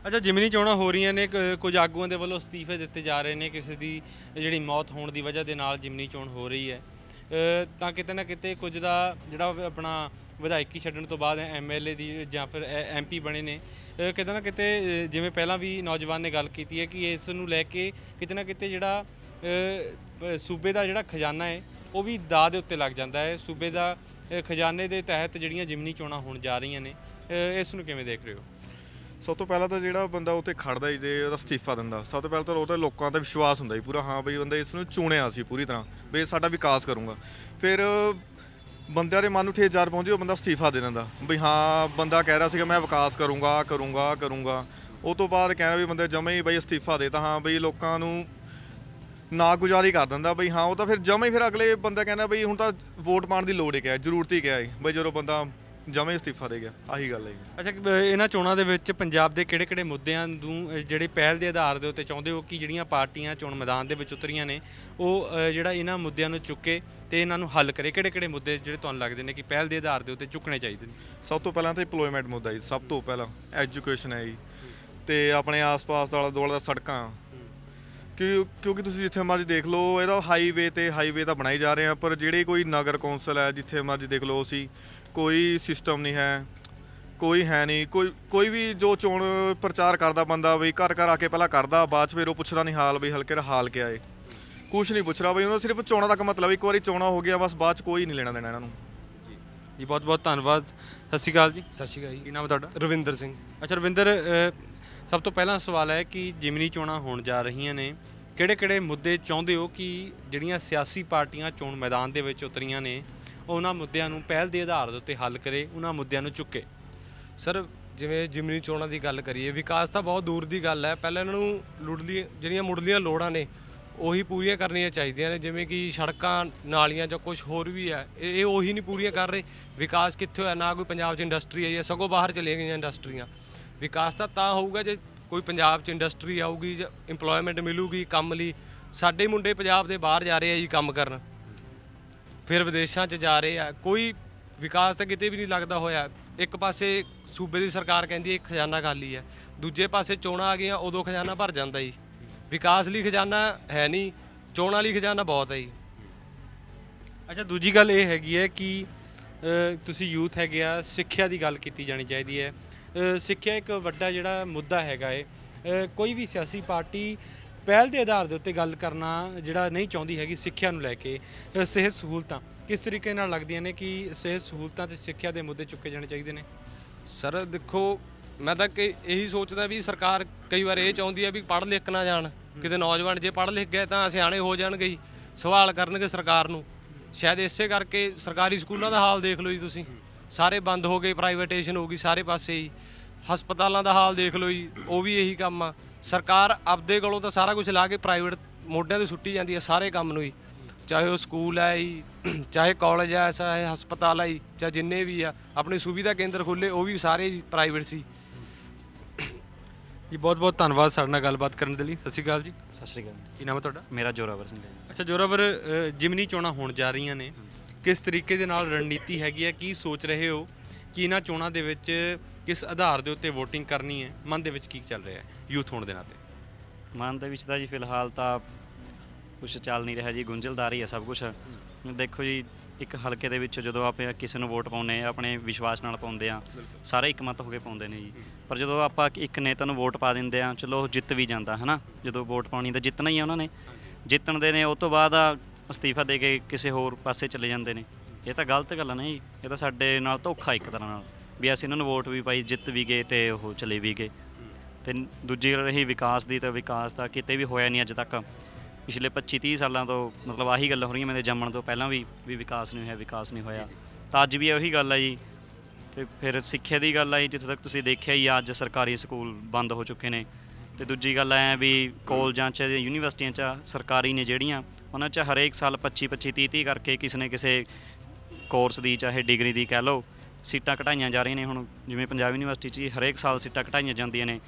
Speaker 1: ਅੱਛਾ ਜਿਮਨੀ ਚੋਣਾਂ ਹੋ ਰਹੀਆਂ ਨੇ ਕੁਝ ਆਗੂਆਂ ਦੇ ਵੱਲੋਂ ਅਸਤੀਫੇ ਦਿੱਤੇ ਜਾ ਰਹੇ ਨੇ ਕਿਸੇ ਦੀ ਜਿਹੜੀ ਮੌਤ ਹੋਣ ਦੀ ਵਜ੍ਹਾ ਦੇ ਨਾਲ ਜਿਮਨੀ ਚੋਣ ਹੋ ਰਹੀ ਹੈ ਤਾਂ ਕਿਤੇ ਨਾ ਕਿਤੇ ਕੁਝ ਦਾ ਜਿਹੜਾ ਆਪਣਾ ਵਿਧਾਇਕੀ ਛੱਡਣ ਤੋਂ ਬਾਅਦ ਐਮਐਲਏ ਦੀ ਜਾਂ ਫਿਰ ਐਮਪੀ ਬਣੇ ਨੇ ਕਿਤੇ ਨਾ ਕਿਤੇ ਜਿਵੇਂ ਪਹਿਲਾਂ ਵੀ ਨੌਜਵਾਨ ਨੇ ਗੱਲ ਕੀਤੀ ਹੈ ਕਿ ਇਸ ਨੂੰ ਲੈ ਕੇ ਕਿਤੇ ਨਾ ਕਿਤੇ ਜਿਹੜਾ ਸੂਬੇ ਦਾ ਜਿਹੜਾ ਖਜ਼ਾਨਾ ਹੈ ਉਹ ਵੀ ਦਾ ਦੇ ਉੱਤੇ ਲੱਗ ਜਾਂਦਾ ਹੈ ਸੂਬੇ ਦਾ ਖਜ਼ਾਨੇ ਦੇ ਤਹਿਤ ਜਿਹੜੀਆਂ ਜਿਮਨੀ ਚੋਣਾਂ ਹੋਣ ਜਾ ਰਹੀਆਂ ਨੇ ਇਸ ਨੂੰ ਕਿਵੇਂ ਦੇਖ ਰਹੇ ਹੋ
Speaker 4: ਸਭ ਤੋਂ ਪਹਿਲਾਂ ਤਾਂ ਜਿਹੜਾ ਬੰਦਾ ਉੱਥੇ ਖੜਦਾ ਜੀ ਜੇ ਉਹਦਾ ਅਸਤੀਫਾ ਦਿੰਦਾ ਸਭ ਤੋਂ ਪਹਿਲਾਂ ਤਾਂ ਉਹਦੇ ਲੋਕਾਂ ਦਾ ਵਿਸ਼ਵਾਸ ਹੁੰਦਾ ਹੀ ਪੂਰਾ ਹਾਂ ਬਈ ਬੰਦਾ ਇਸ ਨੂੰ ਚੁਣਿਆ ਸੀ ਪੂਰੀ ਤਰ੍ਹਾਂ ਬਈ ਸਾਡਾ ਵਿਕਾਸ ਕਰੂੰਗਾ ਫਿਰ ਬੰਦਿਆਂ ਦੇ ਮਨ ਨੂੰ ਜਾਰ ਪਹੁੰਚੀ ਉਹ ਬੰਦਾ ਅਸਤੀਫਾ ਦੇ ਦਿੰਦਾ ਬਈ ਹਾਂ ਬੰਦਾ ਕਹਿ ਰਿਹਾ ਸੀਗਾ ਮੈਂ ਵਿਕਾਸ ਕਰੂੰਗਾ ਕਰੂੰਗਾ ਕਰੂੰਗਾ ਉਹ ਤੋਂ ਬਾਅਦ ਕਹਿਣਾ ਵੀ ਬੰਦੇ ਜਮੇ ਹੀ ਬਈ ਅਸਤੀਫਾ ਦੇ ਤਾਂ ਹਾਂ ਬਈ ਲੋਕਾਂ ਨੂੰ ਨਾ ਗੁਜ਼ਾਰੀ ਕਰ ਦਿੰਦਾ ਬਈ ਹਾਂ ਉਹ ਤਾਂ ਫਿਰ ਜਮੇ ਹੀ ਫਿਰ ਅਗਲੇ ਬੰਦਾ ਕਹਿੰਦਾ ਬਈ ਹੁਣ ਤਾਂ ਵੋਟ ਪਾਣ ਦੀ ਲੋੜ ਹੀ ਕਿਹਾ ਜ਼ਰੂਰਤ ਹੀ ਕਿਹਾ ਬਈ ਜਦੋਂ ਬੰਦਾ ਜਮੇ ਅਸਤੀਫਾ ਦੇ ਗਿਆ ਆਹੀ ਗੱਲ ਹੈ
Speaker 1: ਅੱਛਾ ਇਹਨਾਂ ਚੋਣਾਂ ਦੇ ਵਿੱਚ ਪੰਜਾਬ ਦੇ ਕਿਹੜੇ-ਕਿਹੜੇ ਮੁੱਦਿਆਂ ਨੂੰ ਜਿਹੜੇ ਪਹਿਲ ਦੇ ਆਧਾਰ ਦੇ ਉੱਤੇ ਚਾਹੁੰਦੇ ਹੋ ਕਿ ਜਿਹੜੀਆਂ ਪਾਰਟੀਆਂ ਚੋਣ ਮੈਦਾਨ ਦੇ ਵਿੱਚ ਉਤਰੀਆਂ ਨੇ ਉਹ ਜਿਹੜਾ ਇਹਨਾਂ ਮੁੱਦਿਆਂ ਨੂੰ ਚੁੱਕੇ ਤੇ ਇਹਨਾਂ ਨੂੰ ਹੱਲ ਕਰੇ ਕਿਹੜੇ-ਕਿਹੜੇ ਮੁੱਦੇ ਜਿਹੜੇ ਤੁਹਾਨੂੰ ਲੱਗਦੇ ਨੇ ਕਿ ਪਹਿਲ ਦੇ ਆਧਾਰ ਦੇ ਉੱਤੇ ਚੁੱਕਣੇ ਚਾਹੀਦੇ ਨੇ
Speaker 4: ਸਭ ਤੋਂ ਪਹਿਲਾਂ ਤਾਂ ਇੰਪਲੋਇਮੈਂਟ ਮੁੱਦਾ ਜੀ ਸਭ ਤੋਂ ਪਹਿਲਾਂ ਐਜੂਕੇਸ਼ਨ ਹੈ ਜੀ ਤੇ ਆਪਣੇ ਆਸ-ਪਾਸ ਦਾ ਆਲਾ ਦੁਆਲਾ ਦਾ ਸੜਕਾਂ ਕਿ ਕਿਉਂਕਿ ਤੁਸੀਂ ਜਿੱਥੇ ਮਰਜ਼ੀ ਦੇਖ ਲਓ ਇਹਦਾ ਹਾਈਵੇ ਤੇ ਹਾਈਵੇ ਤਾਂ ਬਣਾਈ ਜਾ ਰਹੇ ਆ ਪਰ ਜਿਹੜੇ ਕੋਈ ਨਗਰ ਕੌਂਸਲ ਹੈ ਜਿੱਥੇ ਮਰਜ਼ੀ ਦੇਖ ਲਓ ਅਸੀਂ ਕੋਈ ਸਿਸਟਮ ਨਹੀਂ ਹੈ ਕੋਈ ਹੈ ਨਹੀਂ ਕੋਈ ਕੋਈ ਵੀ ਜੋ ਚੋਣ ਪ੍ਰਚਾਰ ਕਰਦਾ ਬੰਦਾ ਵੀ ਘਰ ਘਰ ਆ ਕੇ ਪਹਿਲਾਂ ਕਰਦਾ ਬਾਅਦ ਚ ਫਿਰ ਉਹ ਪੁੱਛਦਾ ਨਹੀਂ ਹਾਲ ਵੀ ਹਲਕੇ ਹਾਲ ਕੇ ਆਏ ਕੁਝ ਨਹੀਂ ਪੁੱਛ ਰਹਾ ਬਈ ਉਹਨਾਂ ਸਿਰਫ ਚੋਣਾਂ ਦਾ ਮਤਲਬ ਇੱਕ ਵਾਰੀ ਚੋਣਾਂ ਹੋ ਗਿਆ ਬਸ ਬਾਅਦ ਚ ਕੋਈ ਨਹੀਂ ਲੈਣਾ ਦੇਣਾ ਇਹਨਾਂ ਨੂੰ
Speaker 1: ਜੀ ਬਹੁਤ ਬਹੁਤ ਧੰਨਵਾਦ ਸਤਿ ਸ਼੍ਰੀ ਅਕਾਲ ਜੀ ਸਤਿ ਸ਼੍ਰੀ ਅਕਾਲ ਜੀ ਕੀ ਨਾਮ ਤੁਹਾਡਾ ਰਵਿੰਦਰ ਸਿੰਘ ਅੱਛਾ ਰਵਿੰਦਰ ਸਭ ਤੋਂ ਪਹਿਲਾ ਸਵਾਲ ਹੈ ਕਿ ਜਿਮਨੀ ਚੋਣਾਂ ਹੋਣ ਜਾ ਰਹੀਆਂ ਨੇ ਕਿਹੜੇ-ਕਿਹੜੇ ਮੁੱਦੇ ਚਾਹੁੰਦੇ ਹੋ ਕਿ ਜਿਹੜੀਆਂ ਸਿਆਸੀ ਪਾਰਟੀਆਂ ਚੋਣ ਮੈਦਾਨ ਦੇ ਵਿੱਚ ਉਤਰੀਆਂ ਨੇ ਉਹਨਾਂ ਮੁੱਦਿਆਂ ਨੂੰ ਪਹਿਲ ਦੇ ਆਧਾਰ ਦੇ ਉੱਤੇ ਹੱਲ ਕਰੇ ਉਹਨਾਂ ਮੁੱਦਿਆਂ ਨੂੰ ਚੁੱਕੇ ਸਰ ਜਿਵੇਂ ਜਿਮਨੀ ਚੋਣਾਂ ਦੀ
Speaker 5: ਗੱਲ ਕਰੀਏ ਵਿਕਾਸ ਤਾਂ ਬਹੁਤ ਦੂਰ ਦੀ ਗੱਲ ਹੈ ਪਹਿਲਾਂ ਇਹਨਾਂ ਨੂੰ ਲੁੱਟਲੀ ਜਿਹੜੀਆਂ ਮੁੱਢਲੀਆਂ ਲੋੜਾਂ ਨੇ ਉਹੀ ਪੂਰੀਆਂ ਕਰਨੀਆਂ ਚਾਹੀਦੀਆਂ ਨੇ ਜਿਵੇਂ ਕਿ ਸੜਕਾਂ ਨਾਲੀਆਂ ਜਾਂ ਕੁਝ ਹੋਰ ਵੀ ਹੈ ਇਹ ਉਹੀ ਨਹੀਂ ਪੂਰੀਆਂ ਕਰ ਰਹੇ ਵਿਕਾਸ ਕਿੱਥੇ ਹੋਇਆ ਨਾ ਕੋਈ ਪੰਜਾਬ 'ਚ ਇੰਡਸਟਰੀ ਹੈ ਜਾਂ ਸਗੋਂ ਬਾਹਰ ਚਲੇ ਗਈਆਂ ਇੰਡਸਟਰੀਆਂ ਵਿਕਾਸ ਤਾਂ ਤਾਂ ਹੋਊਗਾ ਜੇ ਕੋਈ ਪੰਜਾਬ 'ਚ ਇੰਡਸਟਰੀ ਆਊਗੀ ਜਾਂ EMPLOYMENT ਮਿਲੂਗੀ ਕੰਮ ਲਈ ਸਾਡੇ ਮੁੰਡੇ ਪੰਜਾਬ ਦੇ ਬਾਹਰ ਜਾ ਰਹੇ ਆ ਜੀ ਕੰਮ ਕਰਨ ਫਿਰ ਵਿਦੇਸ਼ਾਂ 'ਚ ਜਾ ਰਹੇ ਆ ਕੋਈ ਵਿਕਾਸ ਤਾਂ ਕਿਤੇ ਵੀ ਨਹੀਂ ਲੱਗਦਾ ਹੋਇਆ ਇੱਕ ਪਾਸੇ ਸੂਬੇ ਦੀ ਸਰਕਾਰ ਕਹਿੰਦੀ ਹੈ ਖਜ਼ਾਨਾ ਖਾਲੀ ਹੈ ਦੂਜੇ ਪਾਸੇ ਚੋਣਾ ਆ ਗਈਆਂ ਉਦੋਂ ਖਜ਼ਾਨਾ ਭਰ ਜਾਂਦਾ ਜੀ ਵਿਕਾਸ ਲਈ ਖਜ਼ਾਨਾ ਹੈ ਨਹੀਂ
Speaker 1: ਚੋਣਾ ਲਈ ਖਜ਼ਾਨਾ ਬਹੁਤ ਹੈ ਜੀ ਅੱਛਾ ਦੂਜੀ ਗੱਲ ਇਹ ਹੈਗੀ ਹੈ ਕਿ ਤੁਸੀਂ ਯੂਥ ਹੈਗੇ ਆ ਸਿੱਖਿਆ ਦੀ ਗੱਲ ਕੀਤੀ ਜਾਣੀ ਚਾਹੀਦੀ ਹੈ ਸਿੱਖਿਆ ਇੱਕ ਵੱਡਾ ਜਿਹੜਾ ਮੁੱਦਾ ਹੈਗਾ ਏ ਕੋਈ ਵੀ ਸਿਆਸੀ ਪਾਰਟੀ ਪਹਿਲ ਦੇ ਆਧਾਰ ਦੇ ਉੱਤੇ ਗੱਲ ਕਰਨਾ ਜਿਹੜਾ ਨਹੀਂ ਚਾਹੁੰਦੀ ਹੈਗੀ ਸਿੱਖਿਆ ਨੂੰ ਲੈ ਕੇ ਸਿਹਤ ਸਹੂਲਤਾਂ ਕਿਸ ਤਰੀਕੇ ਨਾਲ ਲੱਗਦੀਆਂ ਨੇ ਕਿ ਸਿਹਤ ਸਹੂਲਤਾਂ ਤੇ ਸਿੱਖਿਆ ਦੇ ਮੁੱਦੇ ਚੁੱਕੇ ਜਾਣੇ ਚਾਹੀਦੇ ਨੇ ਸਰ ਦੇਖੋ ਮੈਂ ਤਾਂ ਕਿ
Speaker 5: ਇਹੀ ਸੋਚਦਾ ਵੀ ਸਰਕਾਰ ਕਈ ਵਾਰ ਇਹ ਚਾਹੁੰਦੀ ਹੈ ਵੀ ਪੜ੍ਹ ਲਿਖ ਨਾ ਜਾਣ ਕਿਤੇ ਨੌਜਵਾਨ ਜੇ ਪੜ੍ਹ ਲਿਖ ਗਏ ਤਾਂ ਸਿਆਣੇ ਹੋ ਜਾਣਗੇ ਸਵਾਲ ਕਰਨਗੇ ਸਰਕਾਰ ਨੂੰ ਸ਼ਾਇਦ ਇਸੇ ਕਰਕੇ ਸਰਕਾਰੀ ਸਕੂਲਾਂ ਦਾ ਹਾਲ ਦੇਖ ਲਓ ਜੀ ਤੁਸੀਂ ਸਾਰੇ ਬੰਦ ਹੋ ਗਏ ਪ੍ਰਾਈਵੇਟੇਸ਼ਨ ਹੋ ਗਈ ਸਾਰੇ ਪਾਸੇ ਹੀ ਹਸਪਤਾਲਾਂ ਦਾ ਹਾਲ ਦੇਖ ਲਓ ਜੀ ਉਹ ਵੀ ਇਹੀ ਕੰਮ ਆ ਸਰਕਾਰ ਆਪਦੇ ਕੋਲੋਂ ਤਾਂ ਸਾਰਾ ਕੁਝ ਲਾ ਕੇ ਪ੍ਰਾਈਵੇਟ ਮੋਢਿਆਂ ਤੇ ਸੁੱਟੀ ਜਾਂਦੀ ਹੈ ਸਾਰੇ ਕੰਮ ਨੂੰ ਹੀ ਚਾਹੇ ਉਹ ਸਕੂਲ ਹੈ ਜੀ *clears throat* ਚਾਹੇ ਕਾਲਜ ਹੈ ਚਾਹੇ ਹਸਪਤਾਲ ਹੈ ਚਾਹੇ ਜਿੰਨੇ ਵੀ ਆ ਆਪਣੇ ਸੁਵਿਧਾ ਕੇਂਦਰ ਖੋਲੇ ਉਹ ਵੀ ਸਾਰੇ ਪ੍ਰਾਈਵੇਟ ਸੀ
Speaker 1: ਜੀ ਬਹੁਤ ਬਹੁਤ ਧੰਨਵਾਦ ਸਾਡੇ ਨਾਲ ਗੱਲਬਾਤ ਕਰਨ ਦੇ ਲਈ ਸਤਿ ਸ਼੍ਰੀ ਅਕਾਲ ਜੀ ਸਤਿ ਸ਼੍ਰੀ ਅਕਾਲ ਕੀ ਨਾਮ ਹੈ ਤੁਹਾਡਾ ਮੇਰਾ ਜੋਰਾਵਰ ਸਿੰਘ ਹੈ ਅੱਛਾ ਜੋਰਾਵਰ ਜਿਮਨੀ ਚੋਣਾਂ ਹੋਣ ਜਾ ਰਹੀਆਂ ਨੇ ਕਿਸ ਤਰੀਕੇ ਦੇ ਨਾਲ ਰਣਨੀਤੀ ਹੈਗੀ ਹੈ ਕੀ ਸੋਚ ਰਹੇ ਹੋ ਕਿ ਇਹਨਾਂ ਚੋਣਾਂ ਦੇ ਵਿੱਚ ਕਿਸ ਆਧਾਰ ਦੇ ਉੱਤੇ VOTING ਕਰਨੀ ਹੈ
Speaker 3: ਮਨ ਦੇ ਵਿੱਚ ਕੀ ਚੱਲ ਰਿਹਾ ਹੈ ਯੂਥ ਹੋਣ ਦੇ ਨਾਤੇ ਮਨ ਦੇ ਵਿੱਚ ਤਾਂ ਜੀ ਫਿਲਹਾਲ ਤਾਂ ਕੁਝ ਚੱਲ ਨਹੀਂ ਰਿਹਾ ਜੀ ਗੁੰਝਲਦਾਰ ਹੀ ਹੈ ਸਭ ਕੁਝ ਦੇਖੋ ਜੀ ਇੱਕ ਹਲਕੇ ਦੇ ਵਿੱਚ ਜਦੋਂ ਆਪਾਂ ਕਿਸੇ ਨੂੰ ਵੋਟ ਪਾਉਂਦੇ ਆ ਆਪਣੇ ਵਿਸ਼ਵਾਸ ਨਾਲ ਪਾਉਂਦੇ ਆ ਸਾਰੇ ਇੱਕਮਤ ਹੋ ਕੇ ਪਾਉਂਦੇ ਨੇ ਜੀ ਪਰ ਜਦੋਂ ਆਪਾਂ ਇੱਕ ਨੇਤਾ ਨੂੰ ਵੋਟ ਪਾ ਦਿੰਦੇ ਆ ਚਲੋ ਉਹ ਜਿੱਤ ਵੀ ਜਾਂਦਾ ਹਨਾ ਜਦੋਂ ਵੋਟ ਪਾਉਣੀ ਤਾਂ ਜਿੱਤਣਾ ਹੀ ਆ ਉਹਨਾਂ ਨੇ ਜਿੱਤਣ ਦੇ ਨੇ ਉਹ ਤੋਂ ਬਾਅਦ ਅਸਤੀਫਾ ਦੇ ਕੇ ਕਿਸੇ ਹੋਰ ਪਾਸੇ ਚਲੇ ਜਾਂਦੇ ਨੇ ਇਹ ਤਾਂ ਗਲਤ ਗੱਲ ਨਹੀਂ ਇਹ ਤਾਂ ਸਾਡੇ ਨਾਲ ਧੋਖਾ ਇੱਕ ਤਰ੍ਹਾਂ ਨਾਲ ਵੀ ਅਸੀਂ ਇਹਨਾਂ ਨੂੰ ਵੋਟ ਵੀ ਪਾਈ ਜਿੱਤ ਵੀ ਗਏ ਤੇ ਉਹ ਚਲੇ ਵੀ ਗਏ ਤੇ ਦੂਜੀ ਗੱਲ ਰਹੀ ਵਿਕਾਸ ਦੀ ਤਾਂ ਵਿਕਾਸ ਦਾ ਕਿਤੇ ਵੀ ਹੋਇਆ ਨਹੀਂ ਅੱਜ ਤੱਕ ਪਿਛਲੇ 25 30 ਸਾਲਾਂ ਤੋਂ ਮਤਲਬ ਆਹੀ ਗੱਲਾਂ ਹੋ ਰਹੀਆਂ ਮੇਰੇ ਜੰਮਣ ਤੋਂ ਪਹਿਲਾਂ ਵੀ ਵੀ ਵਿਕਾਸ ਨਹੀਂ ਹੋਇਆ ਵਿਕਾਸ ਨਹੀਂ ਹੋਇਆ ਤਾਂ ਅੱਜ ਵੀ ਉਹੀ ਗੱਲ ਆ ਜੀ ਤੇ ਫਿਰ ਸਿੱਖਿਆ ਦੀ ਗੱਲ ਆ ਜੀ ਜਿੱਥੇ ਤੱਕ ਤੁਸੀਂ ਦੇਖਿਆ ਹੀ ਅੱਜ ਸਰਕਾਰੀ ਸਕੂਲ ਬੰਦ ਹੋ ਚੁੱਕੇ ਨੇ ਤੇ ਦੂਜੀ ਗੱਲ ਐ ਵੀ ਕਾਲਜਾਂ 'ਚ ਯੂਨੀਵਰਸਿਟੀਆਂ 'ਚ ਸਰਕਾਰੀ ਨੇ ਜਿਹੜੀਆਂ ਉਹਨਾਂ 'ਚ ਹਰੇਕ ਸਾਲ 25 25 30 30 ਕਰਕੇ ਕਿਸੇ ਨੇ ਕਿਸੇ ਕੋਰਸ ਦੀ ਚਾਹੇ ਡਿਗਰੀ ਦੀ ਕਹਿ ਲਓ ਸੀਟਾਂ ਘਟਾਈਆਂ ਜਾ ਰਹੀਆਂ ਨੇ ਹੁਣ ਜਿਵੇਂ ਪੰਜਾਬ ਯੂਨੀਵਰਸਿਟੀ 'ਚ ਹਰੇਕ ਸਾਲ ਸੀਟਾਂ ਘਟਾਈਆਂ ਜਾਂਦੀਆਂ ਨੇ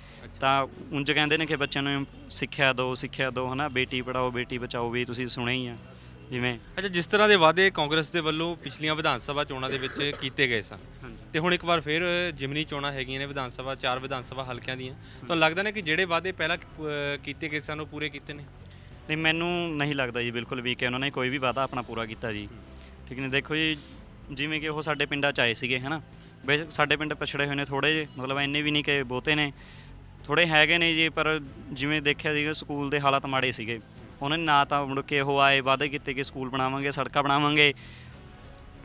Speaker 3: ਤਾਂ ਉਂਝ ਕਹਿੰਦੇ ਨੇ ਕਿ ਬੱਚਿਆਂ ਨੂੰ ਸਿੱਖਿਆ ਦਿਓ ਸਿੱਖਿਆ ਦਿਓ ਹਨਾ ਬੇਟੀ ਪੜਾਓ ਬੇਟੀ ਬਚਾਓ ਵੀ ਤੁਸੀਂ ਸੁਣਿਆ ਹੀ ਆ ਜਿਵੇਂ
Speaker 1: ਅੱਛਾ ਜਿਸ ਤਰ੍ਹਾਂ ਦੇ ਵਾਅਦੇ ਕਾਂਗਰਸ ਦੇ ਵੱਲੋਂ ਪਿਛਲੀਆਂ ਵਿਧਾਨ ਸਭਾ ਚੋਣਾਂ ਦੇ ਵਿੱਚ ਕੀਤੇ ਗਏ ਸਨ ਤੇ ਹੁਣ ਇੱਕ ਵਾਰ ਫਿਰ ਜਿਮਨੀ ਚੋਣਾਂ ਹੈਗੀਆਂ ਨੇ ਵਿਧਾਨ ਸਭਾ ਚਾਰ ਵਿਧਾਨ ਸਭਾ ਹਲਕਿਆਂ ਦੀਆਂ ਤਾਂ ਲੱਗਦਾ ਨੇ ਕਿ ਜਿਹੜੇ ਵਾਅਦੇ ਪਹਿਲਾਂ ਕੀਤੇ ਗਏ ਸਨ ਉਹ ਪੂਰੇ ਕੀਤੇ ਨੇ
Speaker 3: ਨਹੀਂ ਮੈਨੂੰ ਨਹੀਂ ਲੱਗਦਾ ਜੀ ਬਿਲਕੁਲ ਵੀ ਕਿ ਉਹਨਾਂ ਨੇ ਕੋਈ ਵੀ ਵਾਅਦਾ ਆਪਣਾ ਪੂਰਾ ਕੀਤਾ ਜੀ ਠੀਕ ਨੇ ਦੇਖੋ ਜੀ ਜਿਵੇਂ ਕਿ ਉਹ ਸਾਡੇ ਪਿੰਡਾਂ 'ਚ ਆਏ ਸੀਗੇ ਹਨਾ ਬੇਸ਼ੱਕ ਸਾਡੇ ਪਿੰਡ ਪਛੜੇ ਹੋਏ ਨੇ ਥੋੜੇ ਜੇ ਮਤਲਬ ਇੰਨੇ ਵੀ ਨਹੀਂ ਕਿ ਬਹੁਤੇ ਨੇ ਥੋੜੇ ਹੈਗੇ ਨੇ ਜੀ ਪਰ ਜਿਵੇਂ ਦੇਖਿਆ ਸੀਗਾ ਸਕੂਲ ਦੇ ਹਾਲਾਤ ਮਾੜੇ ਸੀਗੇ ਉਹਨਾਂ ਨੇ ਨਾ ਤਾਂ ਮੁੜ ਕੇ ਉਹ ਆਏ ਵਾਅਦੇ ਕੀਤੇ ਕਿ ਸਕੂਲ ਬਣਾਵਾਂਗੇ ਸੜਕਾਂ ਬਣਾਵਾਂਗੇ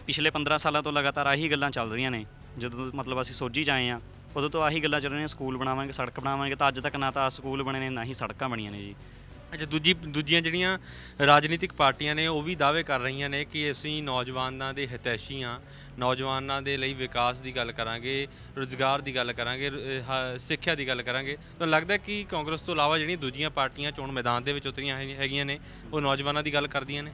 Speaker 3: ਪਿਛਲੇ 15 ਸਾਲਾਂ ਤੋਂ ਲਗਾਤਾਰ ਆਹੀ ਗੱਲਾਂ ਚੱਲ ਰਹੀਆਂ ਨੇ ਜਦੋਂ ਮਤਲਬ ਅਸੀਂ ਸੋਝੀ ਜਾਏ ਆ ਉਦੋਂ ਤੋਂ ਆਹੀ ਗੱਲਾਂ ਚੱਲ ਰਹੀਆਂ ਸਕੂਲ ਬਣਾਵਾਂਗੇ ਸੜਕ ਬਣਾਵਾਂਗੇ ਤਾਂ ਅੱਜ ਤੱਕ ਨਾ ਤਾਂ ਸਕੂਲ ਬਣੇ ਨੇ ਨਾ ਹੀ ਸੜਕਾਂ ਬਣੀਆਂ ਨੇ ਜੀ
Speaker 1: ਅੱਛਾ ਦੂਜੀ ਦੂਜੀਆਂ ਜਿਹੜੀਆਂ ਰਾਜਨੀਤਿਕ ਪਾਰਟੀਆਂ ਨੇ ਉਹ ਵੀ ਦਾਅਵੇ ਕਰ ਰਹੀਆਂ ਨੇ ਕਿ ਅਸੀਂ ਨੌਜਵਾਨਾਂ ਦੇ ਹਿਤੈਸ਼ੀ ਆ ਨੌਜਵਾਨਾਂ ਦੇ ਲਈ ਵਿਕਾਸ ਦੀ ਗੱਲ ਕਰਾਂਗੇ ਰੋਜ਼ਗਾਰ ਦੀ ਗੱਲ ਕਰਾਂਗੇ ਸਿੱਖਿਆ ਦੀ ਗੱਲ ਕਰਾਂਗੇ ਤਾਂ ਲੱਗਦਾ ਕਿ ਕਾਂਗਰਸ ਤੋਂ ਇਲਾਵਾ ਜਿਹੜੀਆਂ ਦੂਜੀਆਂ ਪਾਰਟੀਆਂ ਚੋਣ ਮੈਦਾਨ ਦੇ ਵਿੱਚ ਉਤਰੀਆਂ ਹੈਗੀਆਂ ਨੇ
Speaker 3: ਉਹ ਨੌਜਵਾਨਾਂ ਦੀ ਗੱਲ ਕਰਦੀਆਂ ਨੇ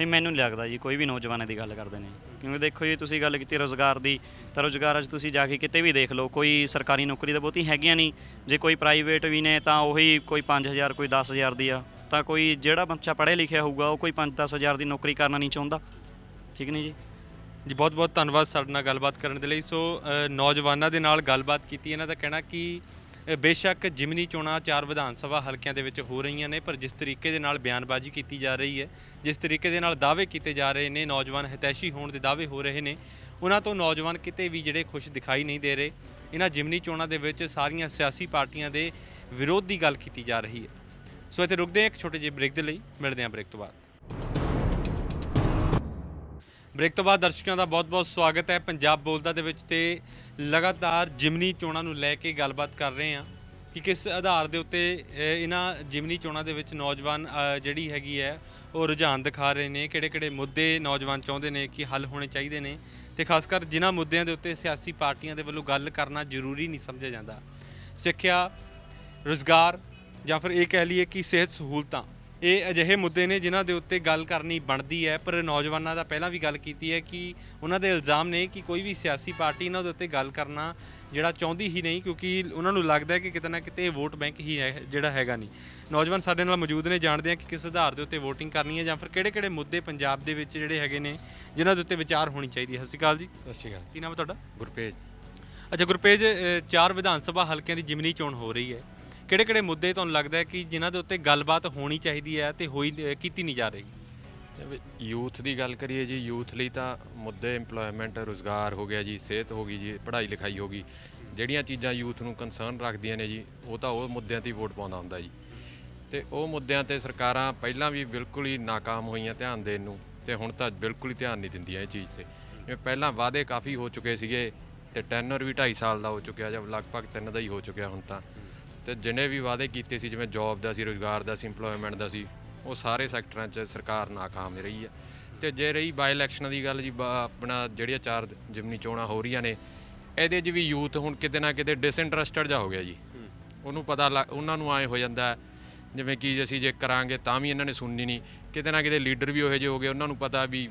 Speaker 3: ਨਹੀਂ ਮੈਨੂੰ ਲੱਗਦਾ ਜੀ ਕੋਈ ਵੀ ਨੌਜਵਾਨਾਂ ਦੀ ਗੱਲ ਕਰਦੇ ਨੇ ਕਿਉਂਕਿ ਦੇਖੋ ਜੀ ਤੁਸੀਂ ਗੱਲ ਕੀਤੀ ਰੋਜ਼ਗਾਰ ਦੀ ਤਾਂ ਰੋਜ਼ਗਾਰ ਅੱਜ ਤੁਸੀਂ ਜਾ ਕੇ ਕਿਤੇ ਵੀ ਦੇਖ ਲਓ ਕੋਈ ਸਰਕਾਰੀ ਨੌਕਰੀ ਤਾਂ ਬਹੁਤੀ ਹੈਗੀਆਂ ਨਹੀਂ ਜੇ ਕੋਈ ਪ੍ਰਾਈਵੇਟ ਵੀ ਨੇ ਤਾਂ ਉਹੀ ਕੋਈ 5000 ਕੋਈ 10000 ਦੀ ਆ ਤਾਂ ਕੋਈ ਜਿਹੜਾ ਬੱਚਾ ਪੜ੍ਹੇ ਲਿਖਿਆ ਹੋਊਗਾ ਉਹ ਕੋਈ 5-10000 ਦੀ ਨੌਕਰੀ ਕਰਨਾ ਨਹੀਂ ਚਾਹੁੰਦਾ ਠੀਕ ਨਹੀਂ ਜੀ ਜੀ ਬਹੁਤ
Speaker 1: ਬਹੁਤ ਧੰਨਵਾਦ ਸਾਡੇ ਨਾਲ ਗੱਲਬਾਤ ਕਰਨ ਦੇ ਲਈ ਸੋ ਨੌਜਵਾਨਾਂ ਦੇ ਨਾਲ ਗੱਲਬਾਤ ਕੀਤੀ ਇਹਨਾਂ ਦਾ ਕਹਿਣਾ ਕਿ ਬੇਸ਼ੱਕ ਜਿਮਨੀ ਚੋਣਾਂ ਚਾਰ ਵਿਧਾਨ ਸਭਾ ਹਲਕਿਆਂ ਦੇ ਵਿੱਚ ਹੋ ਰਹੀਆਂ ਨੇ ਪਰ ਜਿਸ ਤਰੀਕੇ ਦੇ ਨਾਲ ਬਿਆਨਬਾਜ਼ੀ ਕੀਤੀ ਜਾ ਰਹੀ ਹੈ ਜਿਸ ਤਰੀਕੇ ਦੇ ਨਾਲ ਦਾਅਵੇ ਕੀਤੇ ਜਾ ਰਹੇ ਨੇ ਨੌਜਵਾਨ ਹਿਤੈਸ਼ੀ ਹੋਣ ਦੇ ਦਾਅਵੇ ਹੋ ਰਹੇ ਨੇ ਉਹਨਾਂ ਤੋਂ ਨੌਜਵਾਨ ਕਿਤੇ ਵੀ ਜਿਹੜੇ ਖੁਸ਼ ਦਿਖਾਈ ਨਹੀਂ ਦੇ ਰਹੇ ਇਹਨਾਂ ਜਿਮਨੀ ਚੋਣਾਂ ਦੇ ਵਿੱਚ ਸਾਰੀਆਂ ਸਿਆਸੀ ਪਾਰਟੀਆਂ ਦੇ ਵਿਰੋਧ ਦੀ ਗੱਲ ਕੀਤੀ ਜਾ ਰਹੀ ਹੈ ਸੋ ਇੱਥੇ ਰੁਕਦੇ ਹਾਂ ਇੱਕ ਛੋਟੇ ਜਿਹੇ ਬ੍ਰੇਕ ਦੇ ਲਈ ਮਿਲਦੇ ਹਾਂ ਬ੍ਰੇਕ ਤੋਂ ਬਾਅਦ ਬ੍ਰੇਕ ਤੋਂ ਬਾਅਦ ਦਰਸ਼ਕਾਂ ਦਾ ਬਹੁਤ-ਬਹੁਤ ਸਵਾਗਤ ਹੈ ਪੰਜਾਬ ਬੋਲਦਾ ਦੇ ਵਿੱਚ ਤੇ ਲਗਾਤਾਰ ਜਿਮਨੀ ਚੋਣਾਂ ਨੂੰ ਲੈ ਕੇ ਗੱਲਬਾਤ ਕਰ ਰਹੇ ਹਾਂ ਕਿ ਕਿਸ ਆਧਾਰ ਦੇ ਉੱਤੇ ਇਹਨਾਂ ਜਿਮਨੀ ਚੋਣਾਂ ਦੇ ਵਿੱਚ ਨੌਜਵਾਨ ਜਿਹੜੀ ਹੈਗੀ ਹੈ ਉਹ ਰੁਝਾਨ ਦਿਖਾ ਰਹੇ ਨੇ ਕਿਹੜੇ-ਕਿਹੜੇ ਮੁੱਦੇ ਨੌਜਵਾਨ ਚਾਹੁੰਦੇ ਨੇ ਕਿ ਹੱਲ ਹੋਣੇ ਚਾਹੀਦੇ ਨੇ ਤੇ ਖਾਸ ਕਰ ਜਿਨ੍ਹਾਂ ਮੁੱਦਿਆਂ ਦੇ ਉੱਤੇ ਸਿਆਸੀ ਪਾਰਟੀਆਂ ਦੇ ਵੱਲੋਂ ਗੱਲ ਕਰਨਾ ਜ਼ਰੂਰੀ ਨਹੀਂ ਸਮਝਿਆ ਜਾਂਦਾ ਸਿੱਖਿਆ ਰੋਜ਼ਗਾਰ ਜਾਂ ਫਿਰ ਇਹ ਕਹਿ ਲਈਏ ਕਿ ਸਿਹਤ ਸਹੂਲਤਾਂ ਇਹ ਅਜਿਹੇ ਮੁੱਦੇ ਨੇ ਜਿਨ੍ਹਾਂ ਦੇ ਉੱਤੇ ਗੱਲ ਕਰਨੀ ਬਣਦੀ ਹੈ ਪਰ ਨੌਜਵਾਨਾਂ ਦਾ ਪਹਿਲਾਂ ਵੀ ਗੱਲ ਕੀਤੀ ਹੈ ਕਿ ਉਹਨਾਂ ਦੇ ਇਲਜ਼ਾਮ ਨੇ ਕਿ ਕੋਈ ਵੀ ਸਿਆਸੀ ਪਾਰਟੀ ਇਹਨਾਂ ਦੇ ਉੱਤੇ ਗੱਲ ਕਰਨਾ ਜਿਹੜਾ ਚਾਹੁੰਦੀ ਹੀ ਨਹੀਂ ਕਿਉਂਕਿ ਉਹਨਾਂ ਨੂੰ ਲੱਗਦਾ ਹੈ ਕਿ ਕਿਤੇ ਨਾ ਕਿਤੇ ਵੋਟ ਬੈਂਕ ਹੀ ਹੈ ਜਿਹੜਾ ਹੈਗਾ ਨਹੀਂ ਨੌਜਵਾਨ ਸਾਡੇ ਨਾਲ ਮੌਜੂਦ ਨੇ ਜਾਣਦੇ ਆ ਕਿ ਕਿਸ ਆਧਾਰ ਦੇ ਉੱਤੇ VOTING ਕਰਨੀ ਹੈ ਜਾਂ ਫਿਰ ਕਿਹੜੇ-ਕਿਹੜੇ ਮੁੱਦੇ ਪੰਜਾਬ ਦੇ ਵਿੱਚ ਜਿਹੜੇ ਹੈਗੇ ਨੇ ਜਿਨ੍ਹਾਂ ਦੇ ਉੱਤੇ ਵਿਚਾਰ ਹੋਣੀ ਚਾਹੀਦੀ ਹੈ ਸਤਿ ਸ਼੍ਰੀ ਅਕਾਲ ਜੀ ਸਤਿ ਸ਼੍ਰੀ ਅਕਾਲ ਕੀ ਨਾਮ ਹੈ ਤੁਹਾਡਾ ਗੁਰਪੇਜ ਅੱਛਾ ਗੁਰਪੇਜ ਚਾਰ ਵਿਧਾਨ ਸਭਾ ਹਲਕਿਆਂ ਦੀ ਜਿਮਨੀ ਚੋਣ ਹੋ ਰਹੀ ਹੈ ਕਿਹੜੇ ਕਿਹੜੇ ਮੁੱਦੇ ਤੁਹਾਨੂੰ ਲੱਗਦਾ ਹੈ ਕਿ ਜਿਨ੍ਹਾਂ ਦੇ ਉੱਤੇ ਗੱਲਬਾਤ ਹੋਣੀ ਚਾਹੀਦੀ ਹੈ ਤੇ ਹੋਈ
Speaker 6: ਕੀਤੀ ਨਹੀਂ ਜਾ ਰਹੀ ਯੂਥ ਦੀ ਗੱਲ ਕਰੀਏ ਜੀ ਯੂਥ ਲਈ ਤਾਂ ਮੁੱਦੇ এমਪਲੋਇਮੈਂਟ ਰੋਜ਼ਗਾਰ ਹੋ ਗਿਆ ਜੀ ਸਿਹਤ ਹੋ ਗਈ ਜੀ ਪੜ੍ਹਾਈ ਲਿਖਾਈ ਹੋ ਗਈ ਜਿਹੜੀਆਂ ਚੀਜ਼ਾਂ ਯੂਥ ਨੂੰ ਕੰਸਰਨ ਰੱਖਦੀਆਂ ਨੇ ਜੀ ਉਹ ਤਾਂ ਉਹ ਮੁੱਦਿਆਂ ਤੇ ਵੋਟ ਪਾਉਂਦਾ ਹੁੰਦਾ ਜੀ ਤੇ ਉਹ ਮੁੱਦਿਆਂ ਤੇ ਸਰਕਾਰਾਂ ਪਹਿਲਾਂ ਵੀ ਬਿਲਕੁਲ ਹੀ ناکਾਮ ਹੋਈਆਂ ਧਿਆਨ ਦੇਣ ਨੂੰ ਤੇ ਹੁਣ ਤਾਂ ਬਿਲਕੁਲ ਹੀ ਧਿਆਨ ਨਹੀਂ ਦਿੰਦੀਆਂ ਇਹ ਚੀਜ਼ ਤੇ ਜਿਵੇਂ ਪਹਿਲਾਂ ਵਾਅਦੇ ਕਾਫੀ ਹੋ ਚੁੱਕੇ ਸੀਗੇ ਤੇ ਟੈਨਰ ਵੀ 2.5 ਸਾਲ ਦਾ ਹੋ ਚੁੱਕਿਆ ਜਾਂ ਲਗਭਗ 3 ਦਾ ਹੀ ਹੋ ਚੁੱਕਿਆ ਹੁਣ ਤਾਂ ਤੇ ਜਿੰਨੇ ਵੀ ਵਾਅਦੇ ਕੀਤੇ ਸੀ ਜਿਵੇਂ ਜੌਬ ਦਾ ਸੀ ਰੋਜ਼ਗਾਰ ਦਾ ਸੀ ਇੰਪਲੋਇਮੈਂਟ ਦਾ ਸੀ ਉਹ ਸਾਰੇ ਸੈਕਟਰਾਂ 'ਚ ਸਰਕਾਰ ਨਾਕਾਮ ਰਹੀ ਹੈ ਤੇ ਜੇ ਰਹੀ ਬਾਈ ਇਲੈਕਸ਼ਨਾਂ ਦੀ ਗੱਲ ਜੀ ਆਪਣਾ ਜਿਹੜੀਆਂ ਚਾਰ ਜਿਮਨੀ ਚੋਣਾਂ ਹੋ ਰਹੀਆਂ ਨੇ ਇਹਦੇ 'ਚ ਵੀ ਯੂਥ ਹੁਣ ਕਿਤੇ ਨਾ ਕਿਤੇ ਡਿਸਇੰਟਰਸਟਡ ਜਾ ਹੋ ਗਿਆ ਜੀ ਉਹਨੂੰ ਪਤਾ ਉਹਨਾਂ ਨੂੰ ਆਏ ਹੋ ਜਾਂਦਾ ਜਿਵੇਂ ਕਿ ਅਸੀਂ ਜੇ ਕਰਾਂਗੇ ਤਾਂ ਵੀ ਇਹਨਾਂ ਨੇ ਸੁਣਨੀ ਨਹੀਂ ਕਿਤੇ ਨਾ ਕਿਤੇ ਲੀਡਰ ਵੀ ਉਹੇ ਜੇ ਹੋ ਗਏ ਉਹਨਾਂ ਨੂੰ ਪਤਾ ਵੀ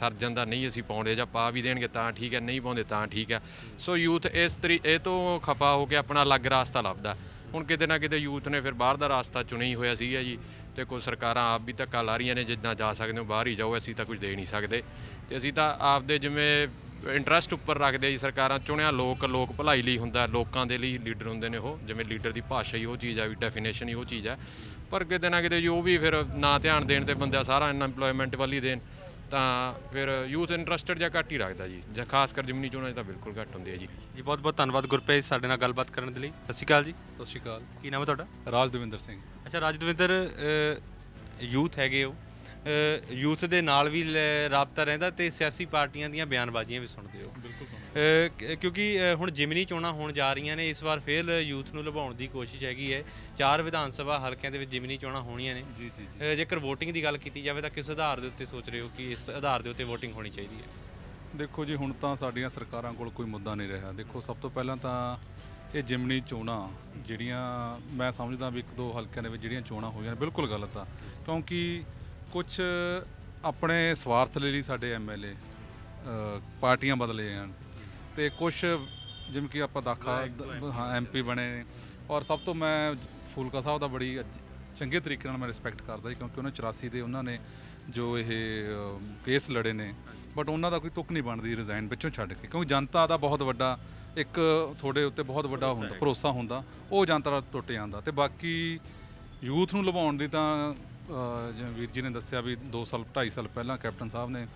Speaker 6: ਸਰਜਨ ਦਾ ਨਹੀਂ ਅਸੀਂ ਪਾਉਂਦੇ ਜਾਂ ਪਾ ਵੀ ਦੇਣਗੇ ਤਾਂ ਠੀਕ ਹੈ ਨਹੀਂ ਪਾਉਂਦੇ ਤਾਂ ਠੀਕ ਹੈ ਸੋ ਯੂਥ ਇਸ ਤਰੀ ਇਹ ਤੋਂ ਖਫਾ ਹੋ ਕੇ ਆਪਣਾ ਅਲੱਗ ਰਾਸਤਾ ਲੱਭਦਾ ਹੁਣ ਕਿਤੇ ਨਾ ਕਿਤੇ ਯੂਥ ਨੇ ਫਿਰ ਬਾਹਰ ਦਾ ਰਾਸਤਾ ਚੁਣੀ ਹੋਇਆ ਸੀਗਾ ਜੀ ਤੇ ਕੋਈ ਸਰਕਾਰਾਂ ਆਪ ਵੀ ਧੱਕਾ ਲਾ ਰਹੀਆਂ ਨੇ ਜਿੱਦਾਂ ਜਾ ਸਕਦੇ ਹੋ ਬਾਹਰ ਹੀ ਜਾਓ ਅਸੀਂ ਤਾਂ ਕੁਝ ਦੇ ਨਹੀਂ ਸਕਦੇ ਤੇ ਅਸੀਂ ਤਾਂ ਆਪਦੇ ਜਿਵੇਂ ਇੰਟਰਸਟ ਉੱਪਰ ਰੱਖਦੇ ਆ ਜੀ ਸਰਕਾਰਾਂ ਚੁਣਿਆ ਲੋਕ ਲੋਕ ਭਲਾਈ ਲਈ ਹੁੰਦਾ ਲੋਕਾਂ ਦੇ ਲਈ ਲੀਡਰ ਹੁੰਦੇ ਨੇ ਉਹ ਜਿਵੇਂ ਲੀਡਰ ਦੀ ਭਾਸ਼ਾ ਹੀ ਉਹ ਚੀਜ਼ ਆ ਵੀ ਡੈਫੀਨੇਸ਼ਨ ਹੀ ਉਹ ਚੀਜ਼ ਆ ਪਰ ਕਿਤੇ ਨਾ ਕਿਤੇ ਜੋ ਉਹ ਵੀ ਫਿਰ ਨਾ ਧਿਆਨ ਦੇਣ ਤੇ ਬੰਦਾ ਸਾਰਾ ਅਨਐਮਪਲੋਇਮੈਂਟ ਵੱਲ ਹੀ ਦੇਣ ਤਾਂ ਫਿਰ ਯੂਥ ਇੰਟਰਸਟਡ ਜਾਂ ਘੱਟ ਹੀ ਰੱਖਦਾ ਜੀ ਜਾਂ ਖਾਸ ਕਰ ਜ਼ਮੀਨੀ ਚੋਣਾਂ 'ਚ ਤਾਂ ਬਿਲਕੁਲ ਘੱਟ ਹੁੰਦੀ ਹੈ ਜੀ ਜੀ ਬਹੁਤ ਬਹੁਤ ਧੰਨਵਾਦ ਗੁਰਪ੍ਰੀਤ ਸਾਡੇ ਨਾਲ ਗੱਲਬਾਤ ਕਰਨ ਦੇ ਲਈ ਸਤਿ
Speaker 1: ਸ਼੍ਰੀ ਅਕਾਲ ਜੀ ਸਤਿ ਸ਼੍ਰੀ ਅਕਾਲ ਕੀ ਨਾਮ ਹੈ ਤੁਹਾਡਾ ਰਾਜਦਵਿੰਦਰ ਸਿੰਘ ਅੱਛਾ ਰਾਜਦਵਿੰਦਰ ਯੂਥ ਹੈਗੇ ਹੋ ਯੂਥ ਦੇ ਨਾਲ ਵੀ ਰابطਾ ਰਹਿੰਦਾ ਤੇ ਸਿਆਸੀ ਪਾਰਟੀਆਂ ਦੀਆਂ ਬਿਆਨਬਾਜ਼ੀਆਂ ਵੀ ਸੁਣਦੇ ਹੋ ਕਿਉਂਕਿ ਹੁਣ ਜਿਮਨੀ ਚੋਣਾਂ ਹੋਣ ਜਾ ਰਹੀਆਂ ਨੇ ਇਸ ਵਾਰ ਫੇਰ ਯੂਥ ਨੂੰ ਲਵਾਉਣ ਦੀ ਕੋਸ਼ਿਸ਼ ਹੈਗੀ ਹੈ ਚਾਰ ਵਿਧਾਨ ਸਭਾ ਹਲਕਿਆਂ ਦੇ ਵਿੱਚ ਜਿਮਨੀ ਚੋਣਾਂ ਹੋਣੀਆਂ ਨੇ ਜੀ ਜੀ ਜੇਕਰ VOTING ਦੀ ਗੱਲ ਕੀਤੀ ਜਾਵੇ ਤਾਂ ਕਿਸ ਆਧਾਰ ਦੇ ਉੱਤੇ ਸੋਚ ਰਹੇ ਹੋ ਕਿ ਇਸ ਆਧਾਰ ਦੇ ਉੱਤੇ VOTING ਹੋਣੀ ਚਾਹੀਦੀ ਹੈ
Speaker 7: ਦੇਖੋ ਜੀ ਹੁਣ ਤਾਂ ਸਾਡੀਆਂ ਸਰਕਾਰਾਂ ਕੋਲ ਕੋਈ ਮੁੱਦਾ ਨਹੀਂ ਰਿਹਾ ਦੇਖੋ ਸਭ ਤੋਂ ਪਹਿਲਾਂ ਤਾਂ ਇਹ ਜਿਮਨੀ ਚੋਣਾਂ ਜਿਹੜੀਆਂ ਮੈਂ ਸਮਝਦਾ ਵੀ ਇੱਕ ਦੋ ਹਲਕਿਆਂ ਦੇ ਵਿੱਚ ਜਿਹੜੀਆਂ ਚੋਣਾਂ ਹੋਈਆਂ ਨੇ ਬਿਲਕੁਲ ਗਲਤ ਆ ਕਿਉਂਕਿ ਕੁਝ ਆਪਣੇ ਸਵਾਰਥ ਲਈ ਸਾਡੇ ਐਮਐਲਏ ਪਾਰਟੀਆਂ ਬਦਲੇ ਜਾਣ ਤੇ ਕੁਝ ਜਿਵੇਂ ਕਿ ਆਪਾਂ ਦਾਖਾ ਹਾਂ ਐਮਪੀ ਬਣੇ ਨੇ ਔਰ ਸਭ ਤੋਂ ਮੈਂ ਫੂਲਕਾ ਸਾਹਿਬ ਦਾ ਬੜੀ ਚੰਗੇ ਤਰੀਕੇ ਨਾਲ ਮੈਂ ਰਿਸਪੈਕਟ ਕਰਦਾ ਜੀ ਕਿਉਂਕਿ ਉਹਨਾਂ 84 ਦੇ ਉਹਨਾਂ ਨੇ ਜੋ ਇਹ ਕੇਸ ਲੜੇ ਨੇ ਬਟ ਉਹਨਾਂ ਦਾ ਕੋਈ ਤੁਕ ਨਹੀਂ ਬਣਦੀ ਰਿਜ਼ਾਈਨ ਵਿੱਚੋਂ ਛੱਡ ਕੇ ਕਿਉਂਕਿ ਜਨਤਾ ਦਾ ਬਹੁਤ ਵੱਡਾ ਇੱਕ ਤੁਹਾਡੇ ਉੱਤੇ ਬਹੁਤ ਵੱਡਾ ਹੁੰਦਾ ਭਰੋਸਾ ਹੁੰਦਾ ਉਹ ਜਨਤਾ ਦਾ ਟੁੱਟ ਜਾਂਦਾ ਤੇ ਬਾਕੀ ਯੂਥ ਨੂੰ ਲਵਾਉਣ ਦੀ ਤਾਂ ਜਿਵੇਂ ਵੀਰ ਜੀ ਨੇ ਦੱਸਿਆ ਵੀ 2 ਸਾਲ 2.5 ਸਾਲ ਪਹਿਲਾਂ ਕੈਪਟਨ ਸਾਹਿਬ ਨੇ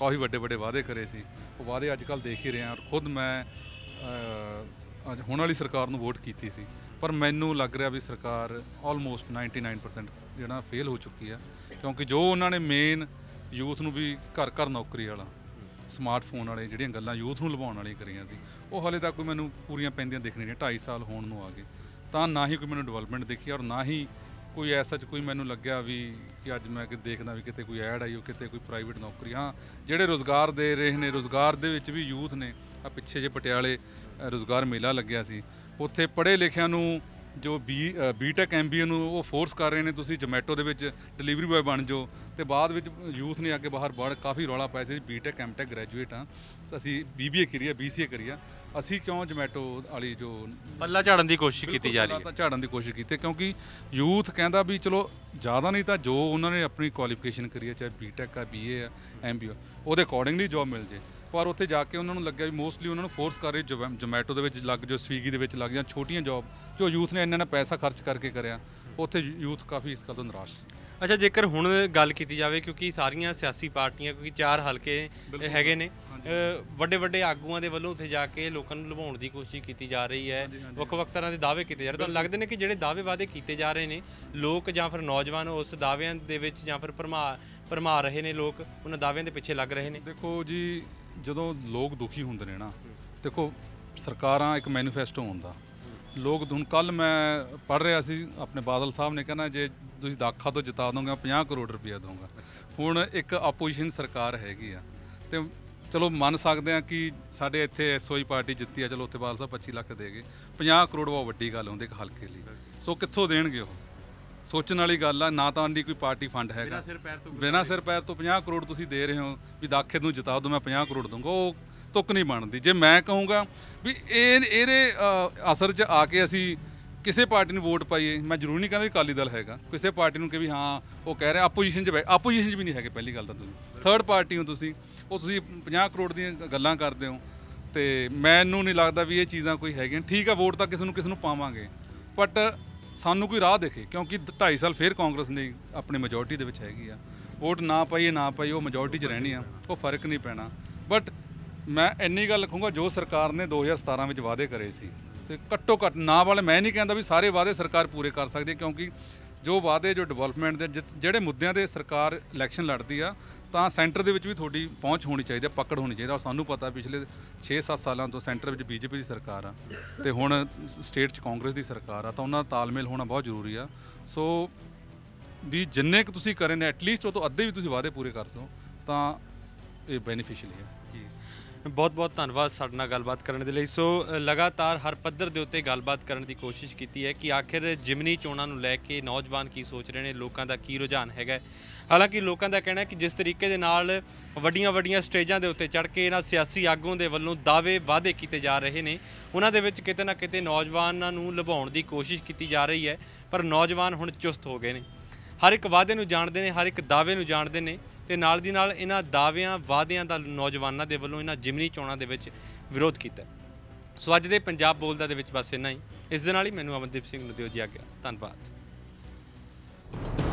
Speaker 7: ਕਾਫੀ ਵੱਡੇ ਵੱਡੇ ਵਾਅਦੇ ਕਰੇ ਸੀ ਉਹ ਵਾਅਦੇ ਅੱਜ ਕੱਲ ਦੇਖ ਹੀ ਰਹੇ ਹਾਂ ਔਰ ਖੁਦ ਮੈਂ ਅੱਜ ਹੁਣ ਵਾਲੀ ਸਰਕਾਰ ਨੂੰ ਵੋਟ ਕੀਤੀ ਸੀ ਪਰ ਮੈਨੂੰ ਲੱਗ ਰਿਹਾ ਵੀ ਸਰਕਾਰ ਆਲਮੋਸਟ 99% ਜਿਹੜਾ ਫੇਲ ਹੋ ਚੁੱਕੀ ਆ ਕਿਉਂਕਿ ਜੋ ਉਹਨਾਂ ਨੇ ਮੇਨ ਯੂਥ ਨੂੰ ਵੀ ਘਰ ਘਰ ਨੌਕਰੀ ਵਾਲਾ ਸਮਾਰਟਫੋਨ ਵਾਲੇ ਜਿਹੜੀਆਂ ਗੱਲਾਂ ਯੂਥ ਨੂੰ ਲਵਾਉਣ ਵਾਲੀਆਂ ਕਰੀਆਂ ਸੀ ਉਹ ਹਲੇ ਤੱਕ ਕੋਈ ਮੈਨੂੰ ਪੂਰੀਆਂ ਪੈਂਦੀਆਂ ਦਿਖ ਨਹੀਂ ਰਹੀਆਂ 2.5 ਸਾਲ ਹੋਣ ਨੂੰ ਆ ਗਏ ਤਾਂ ਨਾ ਹੀ ਕੋਈ ਮੈਨੂੰ ਡਿਵੈਲਪਮੈਂਟ ਦੇਖੀ ਔਰ ਨਾ ਹੀ ਕੋਈ ਐਸਾ ਚ ਕੋਈ ਮੈਨੂੰ ਲੱਗਿਆ ਵੀ ਕਿ ਅੱਜ ਮੈਂ ਕਿ ਦੇਖਦਾ ਵੀ ਕਿਤੇ ਕੋਈ ਐਡ ਆਈ ਹੋ ਕਿਤੇ ਕੋਈ ਪ੍ਰਾਈਵੇਟ ਨੌਕਰੀ ਹਾਂ ਜਿਹੜੇ ਰੋਜ਼ਗਾਰ ਦੇ ਰਹੇ ਨੇ ਰੋਜ਼ਗਾਰ ਦੇ ਵਿੱਚ ਵੀ ਯੂਥ ਨੇ ਆ ਪਿੱਛੇ ਜੇ ਪਟਿਆਲੇ ਰੋਜ਼ਗਾਰ ਮੇਲਾ ਲੱਗਿਆ ਸੀ ਉੱਥੇ ਪੜ੍ਹੇ ਲਿਖਿਆਂ ਨੂੰ ਜੋ ਬੀ ਬੀਟੈਕ ਐਮਬੀਏ ਨੂੰ ਉਹ ਫੋਰਸ ਕਰ ਰਹੇ ਨੇ ਤੁਸੀਂ ਜੋਮੈਟੋ ਦੇ ਵਿੱਚ ਡਿਲੀਵਰੀ ਬॉय ਬਣ ਜਾਓ ਤੇ ਬਾਅਦ ਵਿੱਚ ਯੂਥ ਨੇ ਅੱਗੇ ਬਾਹਰ ਬੜ ਕਾਫੀ ਰੌਲਾ ਪਾਇਆ ਸੀ ਬੀਟੈਕ ਐਮਟੈਕ ਗ੍ਰੈਜੂਏਟ ਆ ਅਸੀਂ ਬੀਬੀਏ ਕਰੀਆ ਬੀਸੀਏ ਕਰੀਆ ਅਸੀਂ ਕਿਉਂ ਜਮੈਟੋ ਵਾਲੀ ਜੋ ਪੱਲਾ ਝਾੜਨ ਦੀ ਕੋਸ਼ਿਸ਼ ਕੀਤੀ ਜਾ ਰਹੀ ਹੈ ਝਾੜਨ ਦੀ ਕੋਸ਼ਿਸ਼ ਕੀਤੀ ਕਿਉਂਕਿ ਯੂਥ ਕਹਿੰਦਾ ਵੀ ਚਲੋ ਜ਼ਿਆਦਾ ਨਹੀਂ ਤਾਂ ਜੋ ਉਹਨਾਂ ਨੇ ਆਪਣੀ ਕੁਆਲੀਫਿਕੇਸ਼ਨ ਕਰੀ ਹੈ ਚਾਹੇ ਬੀਟੈਕ ਆ ਬੀਏ ਆ ਐਮਬੀਏ ਉਹਦੇ ਅਕੋਰਡਿੰਗਲੀ ਜੋਬ ਮਿਲ ਜੇ ਪਰ ਉੱਥੇ ਜਾ ਕੇ ਉਹਨਾਂ ਨੂੰ ਲੱਗਿਆ ਵੀ ਮੋਸਟਲੀ ਉਹਨਾਂ ਨੂੰ ਫੋਰਸ ਕਰ ਰਹੇ ਜਮੈਟੋ ਦੇ ਵਿੱਚ ਲੱਗ ਜੋ ਸਵੀਗੀ ਦੇ ਵਿੱਚ ਲੱਗ ਜਾਂ ਛੋਟੀਆਂ ਜੋਬ ਜੋ ਯੂਥ ਨੇ ਇੰਨਾ ਨਾ ਪੈਸਾ ਖਰਚ ਕਰਕੇ ਕਰਿਆ ਉੱਥੇ ਯੂਥ ਕਾਫੀ ਇਸ ਗੱਲ ਤੋਂ ਨਿਰਾਸ਼ ਸੀ ਅੱਛਾ ਜੇਕਰ
Speaker 1: ਹੁਣ ਗੱਲ ਕੀਤੀ ਜਾਵੇ ਕਿਉਂਕਿ ਸਾਰੀਆਂ ਸਿਆਸੀ ਪਾਰਟੀਆਂ ਕਿਉਂਕਿ ਚਾਰ ਹਲਕੇ ਹੈਗੇ ਨੇ ਵੱਡੇ ਵੱਡੇ ਆਗੂਆਂ ਦੇ ਵੱਲੋਂ ਉੱਥੇ ਜਾ ਕੇ ਲੋਕਾਂ ਨੂੰ ਲੁਭਾਉਣ ਦੀ ਕੋਸ਼ਿਸ਼ ਕੀਤੀ ਜਾ ਰਹੀ ਹੈ ਵੱਖ ਵੱਖ ਤਰ੍ਹਾਂ ਦੇ ਦਾਅਵੇ ਕੀਤੇ ਜਾ ਰਹੇ ਤੁਹਾਨੂੰ ਲੱਗਦੇ ਨੇ ਕਿ ਜਿਹੜੇ ਦਾਅਵੇ ਵਾਅਦੇ ਕੀਤੇ ਜਾ ਰਹੇ ਨੇ ਲੋਕ ਜਾਂ ਫਿਰ ਨੌਜਵਾਨ ਉਸ ਦਾਅਵਿਆਂ ਦੇ ਵਿੱਚ
Speaker 7: ਜਾਂ ਫਿਰ ਭਰਮਾ ਭਰਮਾ ਰਹੇ ਨੇ ਲੋਕ ਉਹਨਾਂ ਦਾਅਵਿਆਂ ਦੇ ਪਿੱਛੇ ਲੱਗ ਰਹੇ ਨੇ ਦੇਖੋ ਜੀ ਜਦੋਂ ਲੋਕ ਦੁਖੀ ਹੁੰਦੇ ਨੇ ਨਾ ਦੇਖੋ ਸਰਕਾਰਾਂ ਇੱਕ ਮੈਨੀਫੈਸਟੋ ਹੁੰਦਾ ਲੋਕ ਹੁਣ ਕੱਲ ਮੈਂ ਪੜ ਰਿਹਾ ਸੀ ਆਪਣੇ ਬਾਦਲ ਸਾਹਿਬ ਨੇ ਕਹਿੰਦਾ ਜੇ ਤੁਸੀਂ ਦਾਖਾ ਤੋਂ ਜਿਤਾ ਦੋਗੇ 50 ਕਰੋੜ ਰੁਪਏ ਦੋਗਾ ਹੁਣ ਇੱਕ ਆਪੋਜੀਸ਼ਨ ਸਰਕਾਰ ਹੈਗੀ ਆ ਤੇ ਚਲੋ ਮੰਨ ਸਕਦੇ ਆ ਕਿ ਸਾਡੇ ਇੱਥੇ ਐਸਓਈ ਪਾਰਟੀ ਜਿੱਤੀ ਆ ਚਲੋ ਉੱਥੇ ਬਾਦਲ ਸਾਹਿਬ 25 ਲੱਖ ਦੇਗੇ 50 ਕਰੋੜ ਬਹੁਤ ਵੱਡੀ ਗੱਲ ਹੁੰਦੀ ਇੱਕ ਹਲਕੇ ਲਈ ਸੋ ਕਿੱਥੋਂ ਦੇਣਗੇ ਉਹ ਸੋਚਣ ਵਾਲੀ ਗੱਲ ਆ ਨਾ ਤਾਂ ਦੀ ਕੋਈ ਪਾਰਟੀ ਫੰਡ ਹੈਗਾ ਬਿਨਾ ਸਿਰ ਪੈਰ ਤੋਂ 50 ਕਰੋੜ ਤੁਸੀਂ ਦੇ ਰਹੇ ਹੋ ਵੀ ਦਾਖੇ ਨੂੰ ਜਿਤਾ ਦੋ ਮੈਂ 50 ਕਰੋੜ ਦੂੰਗਾ ਉਹ ਤੁੱਕ ਨਹੀਂ ਬਣਦੀ ਜੇ ਮੈਂ ਕਹੂੰਗਾ ਵੀ ਇਹ ਇਹਦੇ ਅਸਰ 'ਚ ਆ ਕੇ ਅਸੀਂ ਕਿਸੇ ਪਾਰਟੀ ਨੂੰ ਵੋਟ ਪਾਈਏ ਮੈਂ ਜ਼ਰੂਰ ਨਹੀਂ ਕਹਿੰਦਾ ਕਿ ਅਕਾਲੀ ਦਲ ਹੈਗਾ ਕਿਸੇ ਪਾਰਟੀ ਨੂੰ ਕਿ ਵੀ ਹਾਂ ਉਹ ਕਹਿ ਰਿਹਾ ਆਪੋਜੀਸ਼ਨ 'ਚ ਆਪੋਜੀਸ਼ਨ 'ਚ ਵੀ ਨਹੀਂ ਹੈਗੇ ਪਹਿਲੀ ਗੱਲ ਤਾਂ ਤੁਸੀਂ ਥਰਡ ਪਾਰਟੀ ਹੋ ਤੁਸੀਂ ਉਹ ਤੁਸੀਂ 50 ਕਰੋੜ ਦੀਆਂ ਗੱਲਾਂ ਕਰਦੇ ਹੋ ਤੇ ਮੈਨੂੰ ਨਹੀਂ ਲੱਗਦਾ ਵੀ ਇਹ ਚੀਜ਼ਾਂ ਕੋਈ ਹੈਗੀਆਂ ਠੀਕ ਆ ਵੋਟ ਤਾਂ ਕਿਸੇ ਨੂੰ ਕਿਸੇ ਨੂੰ ਪਾਵਾਂਗੇ ਬਟ ਸਾਨੂੰ ਕੋਈ ਰਾਹ ਦੇਖੇ ਕਿਉਂਕਿ 2.5 ਸਾਲ ਫੇਰ ਕਾਂਗਰਸ ਨੇ ਆਪਣੀ ਮੈਜੋਰਟੀ ਦੇ ਵਿੱਚ ਹੈਗੀ ਆ ਵੋਟ ਨਾ ਪਾਈਏ ਨਾ ਪਾਈਓ ਉਹ ਮੈਜੋਰਟੀ 'ਚ ਰਹਿਣੀ ਆ ਉਹ ਫਰਕ ਨਹੀਂ ਪੈਣਾ ਬਟ ਮੈਂ ਇੰਨੀ ਗੱਲ ਕਹੂੰਗਾ ਜੋ ਸਰਕਾਰ ਨੇ 2017 ਵਿੱਚ ਵਾਅਦੇ ਕਰੇ ਸੀ ਤੇ ਘੱਟੋ ਘੱਟ ਨਾ ਵਾਲੇ ਮੈਂ ਨਹੀਂ ਕਹਿੰਦਾ ਵੀ ਸਾਰੇ ਵਾਅਦੇ ਸਰਕਾਰ ਪੂਰੇ ਕਰ ਸਕਦੀ ਕਿਉਂਕਿ ਜੋ ਵਾਅਦੇ ਜੋ ਡਿਵੈਲਪਮੈਂਟ ਦੇ ਜਿਹੜੇ ਮੁੱਦਿਆਂ ਤੇ ਸਰਕਾਰ ਇਲੈਕਸ਼ਨ ਲੜਦੀ ਆ ਤਾਂ ਸੈਂਟਰ ਦੇ ਵਿੱਚ ਵੀ ਤੁਹਾਡੀ ਪਹੁੰਚ ਹੋਣੀ ਚਾਹੀਦੀ ਹੈ ਪਕੜ ਹੋਣੀ ਚਾਹੀਦੀ ਹੈ ਸਾਨੂੰ ਪਤਾ ਪਿਛਲੇ 6-7 ਸਾਲਾਂ ਤੋਂ ਸੈਂਟਰ ਵਿੱਚ ਬੀਜੇਪੀ ਦੀ ਸਰਕਾਰ ਆ ਤੇ ਹੁਣ ਸਟੇਟ 'ਚ ਕਾਂਗਰਸ ਦੀ ਸਰਕਾਰ ਆ ਤਾਂ ਉਹਨਾਂ ਦਾ ਤਾਲਮੇਲ ਹੋਣਾ ਬਹੁਤ ਜ਼ਰੂਰੀ ਆ ਸੋ ਵੀ ਜਿੰਨੇ ਕੁ ਤੁਸੀਂ ਕਰੇ ਨੇ ਐਟਲੀਸਟ ਉਹ ਤੋਂ ਅੱਧੇ ਵੀ ਤੁਸੀਂ ਵਾਅਦੇ ਪੂਰੇ ਕਰ ਸਕੋ ਤਾਂ ਇਹ ਬੈਨੀਫੀਸ਼ੀਅਲ ਹੈ
Speaker 1: ਬਹੁਤ-ਬਹੁਤ ਧੰਨਵਾਦ ਸਾਡੇ ਨਾਲ ਗੱਲਬਾਤ ਕਰਨ ਦੇ ਲਈ ਸੋ ਲਗਾਤਾਰ ਹਰ ਪੱਧਰ ਦੇ ਉੱਤੇ ਗੱਲਬਾਤ ਕਰਨ ਦੀ ਕੋਸ਼ਿਸ਼ ਕੀਤੀ ਹੈ ਕਿ ਆਖਿਰ ਜਿਮਨੀ ਚੋਣਾਂ ਨੂੰ ਲੈ ਕੇ ਨੌਜਵਾਨ ਕੀ ਸੋਚ ਰਹੇ ਨੇ ਲੋਕਾਂ ਦਾ ਕੀ ਰੁਝਾਨ ਹੈਗਾ ਹਾਲਾਂਕਿ ਲੋਕਾਂ ਦਾ ਕਹਿਣਾ ਹੈ ਕਿ ਜਿਸ ਤਰੀਕੇ ਦੇ ਨਾਲ ਵੱਡੀਆਂ-ਵੱਡੀਆਂ ਸਟੇਜਾਂ ਦੇ ਉੱਤੇ ਚੜ ਕੇ ਇਹਨਾਂ ਸਿਆਸੀ ਆਗੂਆਂ ਦੇ ਵੱਲੋਂ ਦਾਅਵੇ ਵਾਅਦੇ ਕੀਤੇ ਜਾ ਰਹੇ ਨੇ ਉਹਨਾਂ ਦੇ ਵਿੱਚ ਕਿਤੇ ਨਾ ਕਿਤੇ ਨੌਜਵਾਨਾਂ ਨੂੰ ਲੁਭਾਉਣ ਦੀ ਕੋਸ਼ਿਸ਼ ਕੀਤੀ ਜਾ ਰਹੀ ਹੈ ਪਰ ਨੌਜਵਾਨ ਹੁਣ ਚੁਸਤ ਹੋ ਗਏ ਨੇ ਹਰ ਇੱਕ ਵਾਅਦੇ ਨੂੰ ਜਾਣਦੇ ਨੇ ਹਰ ਇੱਕ ਦਾਅਵੇ ਨੂੰ ਜਾਣਦੇ ਨੇ ਤੇ ਨਾਲ ਦੀ ਨਾਲ ਇਹਨਾਂ ਦਾਅਵਿਆਂ ਵਾਅਦਿਆਂ ਦਾ ਨੌਜਵਾਨਾਂ ਦੇ ਵੱਲੋਂ ਇਹਨਾਂ ਜਿਮਨੀ ਚੋਣਾਂ ਦੇ ਵਿੱਚ ਵਿਰੋਧ ਕੀਤਾ ਸੋ ਅੱਜ ਦੇ ਪੰਜਾਬ ਬੋਲਦਾ ਦੇ ਵਿੱਚ ਬਸ ਇੰਨਾ ਹੀ ਇਸ ਦੇ ਨਾਲ ਹੀ ਮੈਨੂੰ ਅਮਨਦੀਪ ਸਿੰਘ ਨੂੰ ਦਿਓ ਜੀ ਆਗਿਆ ਧੰਨਵਾਦ